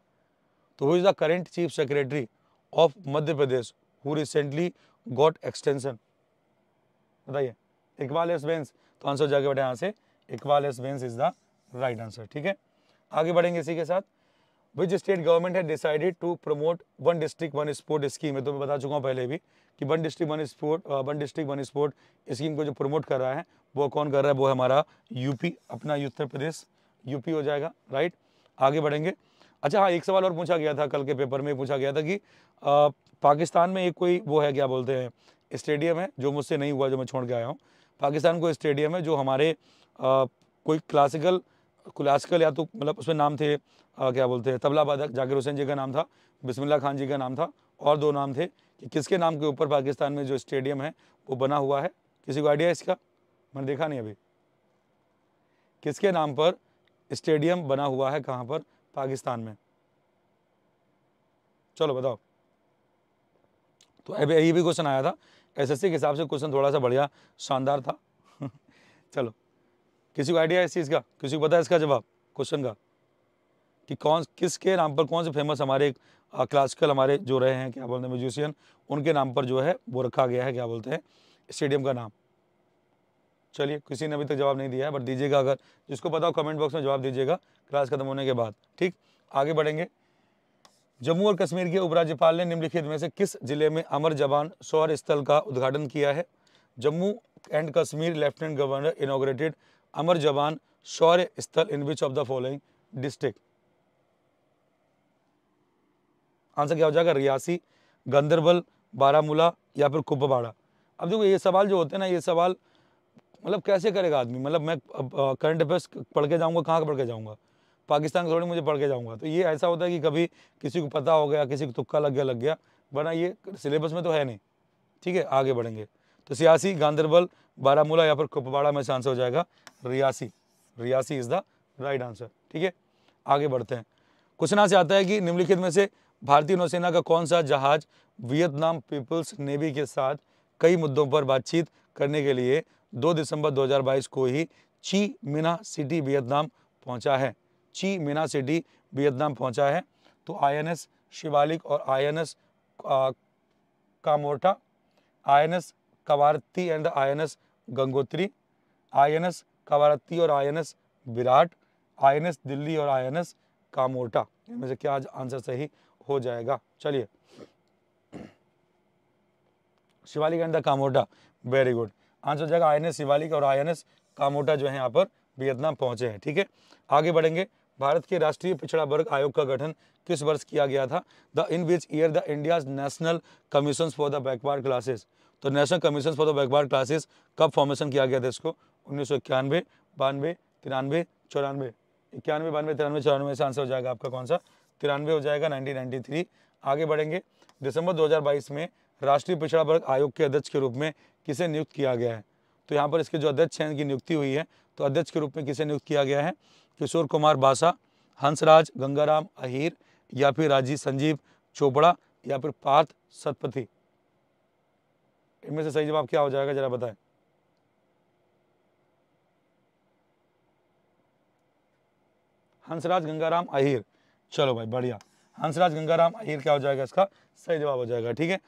तो who is the current chief secretary of Madhya Pradesh who recently got extension बताइए इकबाल एस बेंस तो आंसर जाके बैठे यहाँ से Iqbal S Bains is the right answer ठीक है आगे बढ़ेंगे इसी के साथ which state government has decided to promote one district one sport scheme है तो मैं बता चुका हूँ पहले भी कि one district one sport one district one sport scheme को जो प्रमोट कर रहा है वो कौन कर रहा है वो है हमारा यूपी अपना उत्तर प्रदेश यूपी हो जाएगा राइट आगे बढ़ेंगे अच्छा हाँ एक सवाल और पूछा गया था कल के पेपर में पूछा गया था कि आ, पाकिस्तान में एक कोई वो है क्या बोलते हैं स्टेडियम है जो मुझसे नहीं हुआ जो मैं छोड़ के आया हूँ पाकिस्तान को स्टेडियम है जो हमारे आ, कोई क्लासिकल क्लासिकल या तो मतलब उसमें नाम थे आ, क्या बोलते हैं तबला बादक जाकिर हुसैन जी का नाम था बिस्मिल्ला खान जी का नाम था और दो नाम थे कि किसके नाम के ऊपर पाकिस्तान में जो स्टेडियम है वो बना हुआ है किसी को आइडिया इसका मैंने देखा नहीं अभी किसके नाम पर स्टेडियम बना हुआ है कहाँ पर पाकिस्तान में चलो बताओ तो अभी यही भी क्वेश्चन आया था एसएससी के हिसाब से क्वेश्चन थोड़ा सा बढ़िया शानदार था चलो किसी को आइडिया इस चीज़ का किसी को पता है इसका जवाब क्वेश्चन का कि कौन किसके नाम पर कौन से फेमस हमारे क्लासिकल हमारे जो रहे हैं क्या बोलते हैं म्यूजिशियन उनके नाम पर जो है वो रखा गया है क्या बोलते हैं स्टेडियम का नाम चलिए किसी ने अभी तक जवाब नहीं दिया है बट दीजिएगा अगर जिसको पता हो कमेंट बॉक्स में जवाब दीजिएगा क्लास खत्म होने के बाद ठीक आगे बढ़ेंगे जम्मू और कश्मीर के उपराज्यपाल ने निम्नलिखित में से किस जिले में अमर जवान शौर्य स्थल का उद्घाटन किया है Jammu and Kashmir lieutenant governor inaugurated Amar Jawan Shaurya Sthal in which of the following district answer क्या हो जाएगा रियासी गंदरबल बारामूला या फिर कुपवाड़ा अब देखो ये सवाल जो होते हैं ना ये सवाल मतलब कैसे करेगा आदमी मतलब मैं करंट अफेयर्स पढ़ के जाऊँगा कहाँ पढ़ के जाऊँगा पाकिस्तान के थोड़ी मुझे पढ़ के जाऊँगा तो ये ऐसा होता है कि कभी किसी को पता हो गया किसी को तुक्का लग गया लग गया वरना ये सिलेबस में तो है नहीं ठीक है आगे बढ़ेंगे तो सियासी गांधरबल बारामूला या फिर कुपवाड़ा में से आंसर हो जाएगा Reasi Reasi is the right answer ठीक है आगे बढ़ते हैं क्वेश्चन से आता है कि निम्नलिखित में से भारतीय नौसेना का कौन सा जहाज वियतनाम पीपल्स नेवी के साथ कई मुद्दों पर बातचीत करने के लिए 2 दिसंबर 2022 को ही ची मिना सिटी वियतनाम पहुंचा है ची मीना सिटी वियतनाम पहुंचा है तो आईएनएस शिवालिक और INS Kamorta INS Kavaratti and INS Gangotri INS Kavaratti और आईएनएस विराट आईएनएस दिल्ली और आईएनएस कामोर्टा इनमें से क्या आज आंसर सही हो जाएगा चलिए Shivalik and the Kamorta very good answer हो जाएगा आई एन एस शिवालिक और आई एन एस कामोटा जो है यहाँ पर वियतनाम पहुंचे हैं ठीक है आगे बढ़ेंगे भारत के राष्ट्रीय पिछड़ा वर्ग आयोग का गठन किस वर्ष किया गया था the in which year the India national commission for the backward classes तो national commission for the backward classes कब फॉर्मेशन किया गया था इसको उन्नीस सौ इक्यानवे बानवे तिरानवे चौरानवे इक्यानवे बानवे तिरानवे चौरानवे से आंसर हो जाएगा आपका कौन सा तिरानवे हो जाएगा थ्री आगे बढ़ेंगे दिसंबर दो हजार बाईस में राष्ट्रीय पिछड़ा वर्ग आयोग के अध्यक्ष के रूप में किसे नियुक्त किया गया है तो यहाँ पर इसके जो अध्यक्ष हैं इनकी नियुक्ति हुई है तो अध्यक्ष के रूप में किसे नियुक्त किया गया है किशोर कुमार बासा हंसराज गंगाराम अहिर या फिर राजीव संजीव चोपड़ा या फिर पार्थ सतपथी इनमें से सही जवाब क्या हो जाएगा जरा बताएं हंसराज गंगाराम अहिर चलो भाई बढ़िया हंसराज गंगाराम अहिर क्या हो जाएगा इसका सही जवाब हो जाएगा ठीक है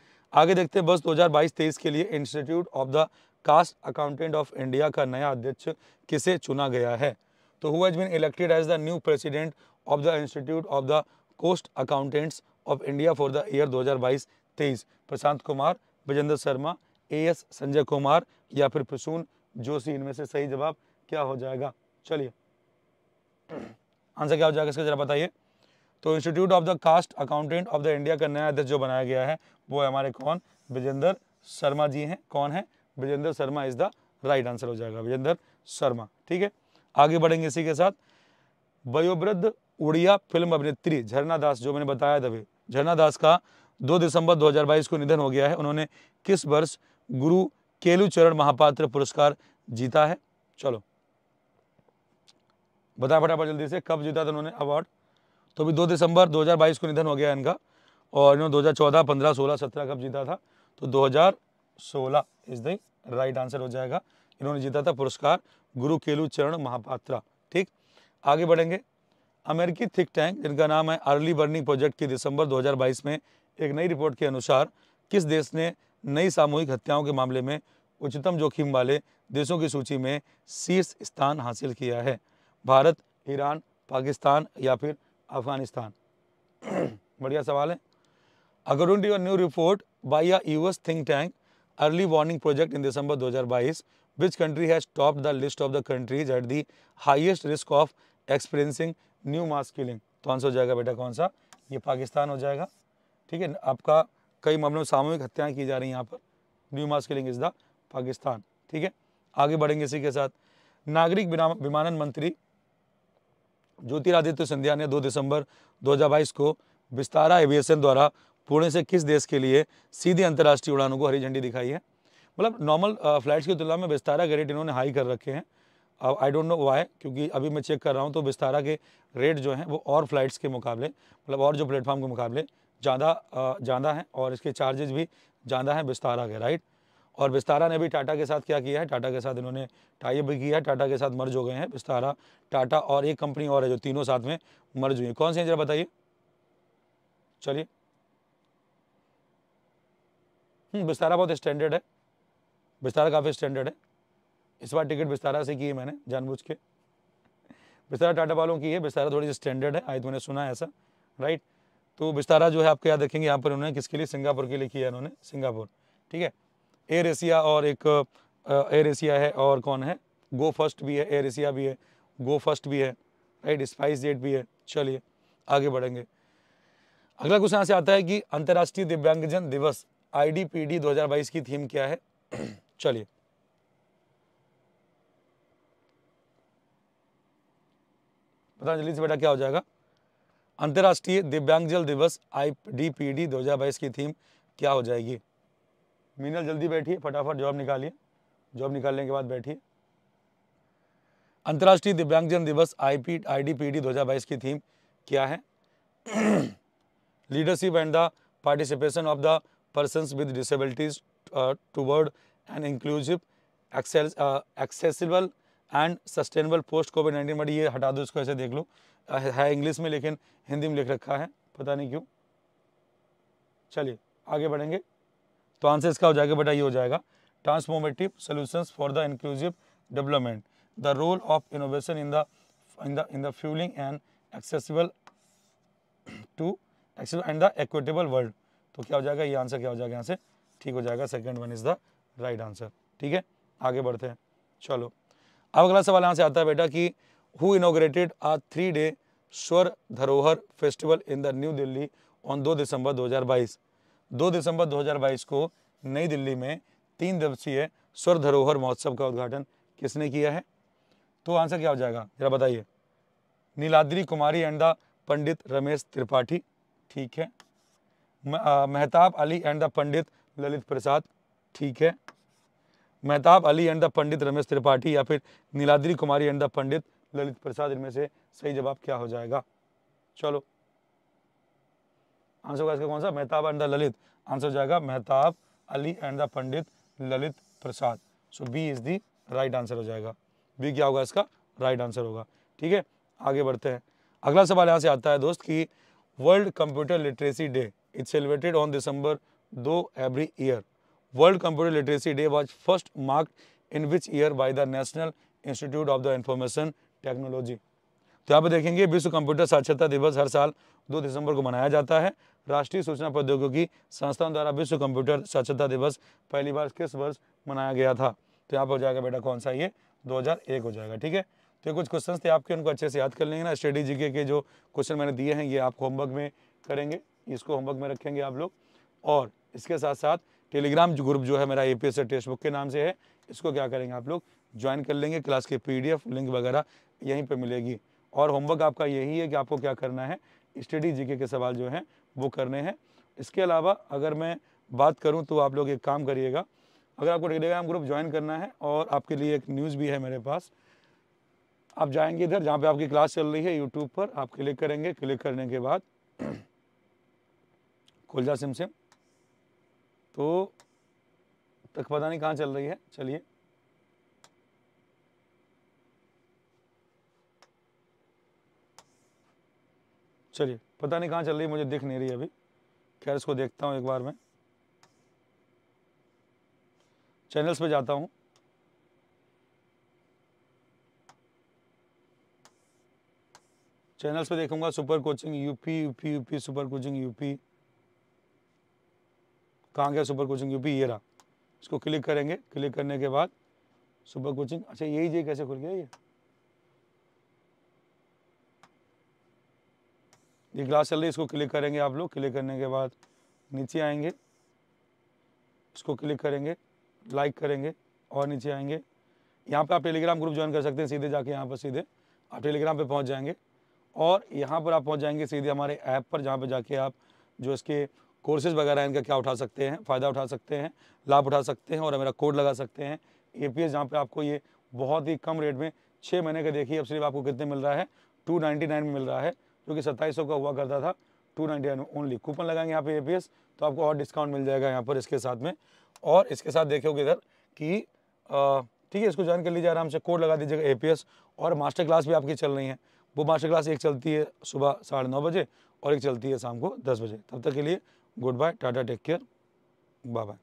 आगे देखते हैं बस 2022-23 के लिए institute of the cost accountant of India का नया अध्यक्ष किसे चुना गया है तो who has been elected as the new president of the institute of the cost accountants of India for the year 2022-23 Prashant Kumar Vijender Sharma A S Sanjay Kumar या फिर प्रसून जोशी इनमें से सही जवाब क्या हो जाएगा चलिए आंसर क्या हो जाएगा इसका जरा बताइए तो institute of the cost accountant of the India का नया अध्यक्ष जो बनाया गया है वो है हमारे कौन विजेंद्र शर्मा जी हैं कौन है Vijender Sharma is the right answer हो जाएगा विजेंद्र शर्मा ठीक है आगे बढ़ेंगे इसी के साथ वयोवृद्ध उड़िया फिल्म अभिनेत्री झरना दास जो मैंने बताया था झरना दास का 2 दिसंबर 2022 को निधन हो गया है उन्होंने किस वर्ष गुरु केलुचरण महापात्र पुरस्कार जीता है चलो बता फटाफट जल्दी से कब जीता था उन्होंने अवार्ड तो अभी 2 दिसंबर 2022 को निधन हो गया इनका और इन्होंने 2014, 15, 16, 17 कब जीता था तो 2016 इज द राइट आंसर हो जाएगा इन्होंने जीता था पुरस्कार गुरु केलू चरण महापात्रा ठीक आगे बढ़ेंगे अमेरिकी थिंक टैंक जिनका नाम है अर्ली बर्निंग प्रोजेक्ट की दिसंबर 2022 में एक नई रिपोर्ट के अनुसार किस देश ने नई सामूहिक हत्याओं के मामले में उच्चतम जोखिम वाले देशों की सूची में शीर्ष स्थान हासिल किया है भारत ईरान पाकिस्तान या फिर अफगानिस्तान बढ़िया सवाल है according to new report by a US think tank early warning project in December 2022 which country has topped the list of the countries at the highest risk of experiencing new mass killing तो answer हो जाएगा बेटा कौन सा ये पाकिस्तान हो जाएगा ठीक है आपका कई मामलों में सामूहिक हत्याएं की जा रही हैं यहाँ पर new mass killing is the Pakistan ठीक है आगे बढ़ेंगे इसी के साथ नागरिक विमानन मंत्री ज्योतिरादित्य सिंधिया ने 2 दिसंबर 2022 को विस्तारा एविएशन द्वारा पुणे से किस देश के लिए सीधी अंतर्राष्ट्रीय उड़ानों को हरी झंडी दिखाई है मतलब नॉर्मल फ्लैट्स uh, की तुलना में बिस्तारा के रेट इन्होंने हाई कर रखे हैं अब आई डोंट नो वाई क्योंकि अभी मैं चेक कर रहा हूँ तो बिस्तारा के रेट जो हैं वो और फ्लाइट्स के मुकाबले मतलब और जो प्लेटफॉर्म के मुकाबले ज़्यादा uh, ज़्यादा हैं और इसके चार्जेस भी ज़्यादा हैं बिस्तारा के राइट और बिस्तारा ने भी टाटा के साथ क्या किया है टाटा के साथ इन्होंने टाइप भी किया है टाटा के साथ मर्ज हो गए हैं बिस्तारा टाटा और एक कंपनी और है जो तीनों साथ में मर्ज हुई है कौन सी जरा बताइए चलिए बिस्तारा हम्म, बहुत स्टैंडर्ड है बिस्तारा काफ़ी स्टैंडर्ड है इस बार टिकट बिस्तारा से की है मैंने जानबूझ के बिस्तारा टाटा वालों की है बिस्तारा थोड़ी सी स्टैंडर्ड है तो मैंने सुना है ऐसा राइट तो बिस्तारा जो है आपको याद रखेंगे यहाँ पर उन्होंने किसके लिए सिंगापुर के लिए किया उन्होंने सिंगापुर ठीक है एयर एशिया और एक एयर एशिया है और कौन है गो फर्स्ट भी है एयर एशिया भी है गो फर्स्ट भी है राइट स्पाइस जेट भी है चलिए आगे बढ़ेंगे अगला क्वेश्चन यहाँ से आता है कि अंतर्राष्ट्रीय दिव्यांगजन दिवस हज़ार बाईस की थीम क्या है चलिए पतंजलि से बेटा क्या हो जाएगा अंतर्राष्ट्रीय दिव्यांग जल दिवस आई डी पी डी दो हजार बाईस की थीम क्या हो जाएगी मीनल जल्दी बैठिए फटाफट जॉब निकालिए जॉब निकालने के बाद बैठिए अंतर्राष्ट्रीय दिव्यांगजन दिवस I P I D P D दो हजार बाईस की थीम क्या है leadership and the participation of the person with disabilities toward and inclusive accessible and sustainable post COVID nineteen but ये हटा दो इसको ऐसे देख लो है इंग्लिश में लेकिन हिंदी में लिख रखा है पता नहीं क्यों चलिए आगे बढ़ेंगे तो आंसर इसका हो जाएगा बेटा ये हो जाएगा transformative solution for the inclusive development the role of innovation in the in the in the fuelling and accessible to accessible and the equitable world तो क्या हो जाएगा ये आंसर क्या हो जाएगा यहाँ से ठीक हो जाएगा second one is the right answer ठीक है आगे बढ़ते हैं चलो अब अगला सवाल यहाँ से आता है बेटा कि who inaugurated a three day Swar Dharohar festival in the new Delhi on दो दिसंबर 2022 दो दिसंबर 2022 को नई दिल्ली में तीन दिवसीय स्वर धरोहर महोत्सव का उद्घाटन किसने किया है तो आंसर क्या हो जाएगा जरा बताइए नीलाद्री कुमारी एंड द पंडित रमेश त्रिपाठी ठीक है मेहताब अली एंड द पंडित ललित प्रसाद ठीक है मेहताब अली एंड द पंडित रमेश त्रिपाठी या फिर नीलाद्री कुमारी एंड द पंडित ललित प्रसाद इनमें से सही जवाब क्या हो जाएगा चलो आंसर होगा इसका कौन सा Mehtab and the Lalit answer हो जाएगा Mehtab Ali and the Pandit Lalit Prasad so B is the right answer हो जाएगा बी क्या होगा इसका राइट आंसर होगा ठीक है आगे बढ़ते हैं अगला सवाल यहाँ से आता है दोस्त कि world computer literacy day it's celebrated on December दो every year world computer literacy day was first mark in which year by the national institute of the information technology तो यहाँ पर देखेंगे विश्व कंप्यूटर साक्षरता दिवस हर साल 2 दिसंबर को मनाया जाता है राष्ट्रीय सूचना प्रौद्योगिकी संस्थान द्वारा विश्व कंप्यूटर साक्षरता दिवस पहली बार किस वर्ष मनाया गया था तो यहाँ पर हो जाएगा बेटा कौन सा ये 2001 हो जाएगा ठीक है तो ये कुछ क्वेश्चन थे आपके उनको अच्छे से याद कर लेंगे ना स्टडी जी के जो क्वेश्चन मैंने दिए हैं ये आप होमवर्क में करेंगे इसको होमवर्क में रखेंगे आप लोग और इसके साथ साथ टेलीग्राम ग्रुप जो है मेरा ए पी एस बुक के नाम से है इसको क्या करेंगे आप लोग ज्वाइन कर लेंगे क्लास के पी लिंक वगैरह यहीं पर मिलेगी और होमवर्क आपका यही है कि आपको क्या करना है स्टडी जीके के सवाल जो हैं वो करने हैं इसके अलावा अगर मैं बात करूं तो आप लोग एक काम करिएगा अगर आपको टेलीग्राम ग्रुप ज्वाइन करना है और आपके लिए एक न्यूज़ भी है मेरे पास आप जाएंगे इधर जहाँ पे आपकी क्लास चल रही है यूट्यूब पर आप क्लिक करेंगे क्लिक करने के बाद खुल जा सिम सिम तो तक पता नहीं कहाँ चल रही है चलिए चलिए पता नहीं कहाँ चल रही है मुझे दिख नहीं रही अभी खैर इसको देखता हूँ एक बार मैं चैनल्स पे जाता हूँ चैनल्स पे देखूंगा super coaching UP UP UP super coaching UP कहाँ गया सुपर कोचिंग यूपी ये रहा इसको क्लिक करेंगे क्लिक करने के बाद सुपर कोचिंग अच्छा यही जी कैसे खुल गया ये ये क्लास चल रही है इसको क्लिक करेंगे आप लोग क्लिक करने के बाद नीचे आएंगे इसको क्लिक करेंगे लाइक करेंगे और नीचे आएंगे यहाँ पे आप टेलीग्राम ग्रुप ज्वाइन कर सकते हैं सीधे जाके यहाँ पर सीधे आप टेलीग्राम पे पहुँच जाएंगे और यहाँ पर आप पहुँच जाएंगे सीधे हमारे ऐप पर जहाँ पर जाके आप जो इसके कोर्सेज वगैरह इनका क्या उठा सकते हैं फ़ायदा उठा सकते हैं लाभ उठा सकते हैं और मेरा कोड लगा सकते हैं ए पी एस जहाँ पर आपको ये बहुत ही कम रेट में छः महीने का देखिए अब सिर्फ आपको कितने मिल रहा है टू नाइन्टी नाइन में मिल रहा है जो कि सत्ताईस सौ का हुआ करता था two ninety nine only coupon लगाएंगे यहाँ पे ए तो आपको और डिस्काउंट मिल जाएगा यहाँ पर इसके साथ में और इसके साथ देखोगे इधर कि ठीक है इसको ज्वाइन कर लीजिए आराम से कोड लगा दीजिएगा ए और मास्टर क्लास भी आपकी चल रही है वो मास्टर क्लास एक चलती है सुबह साढ़े बजे और एक चलती है शाम को दस बजे तब तक के लिए goodbye tata take care bye bye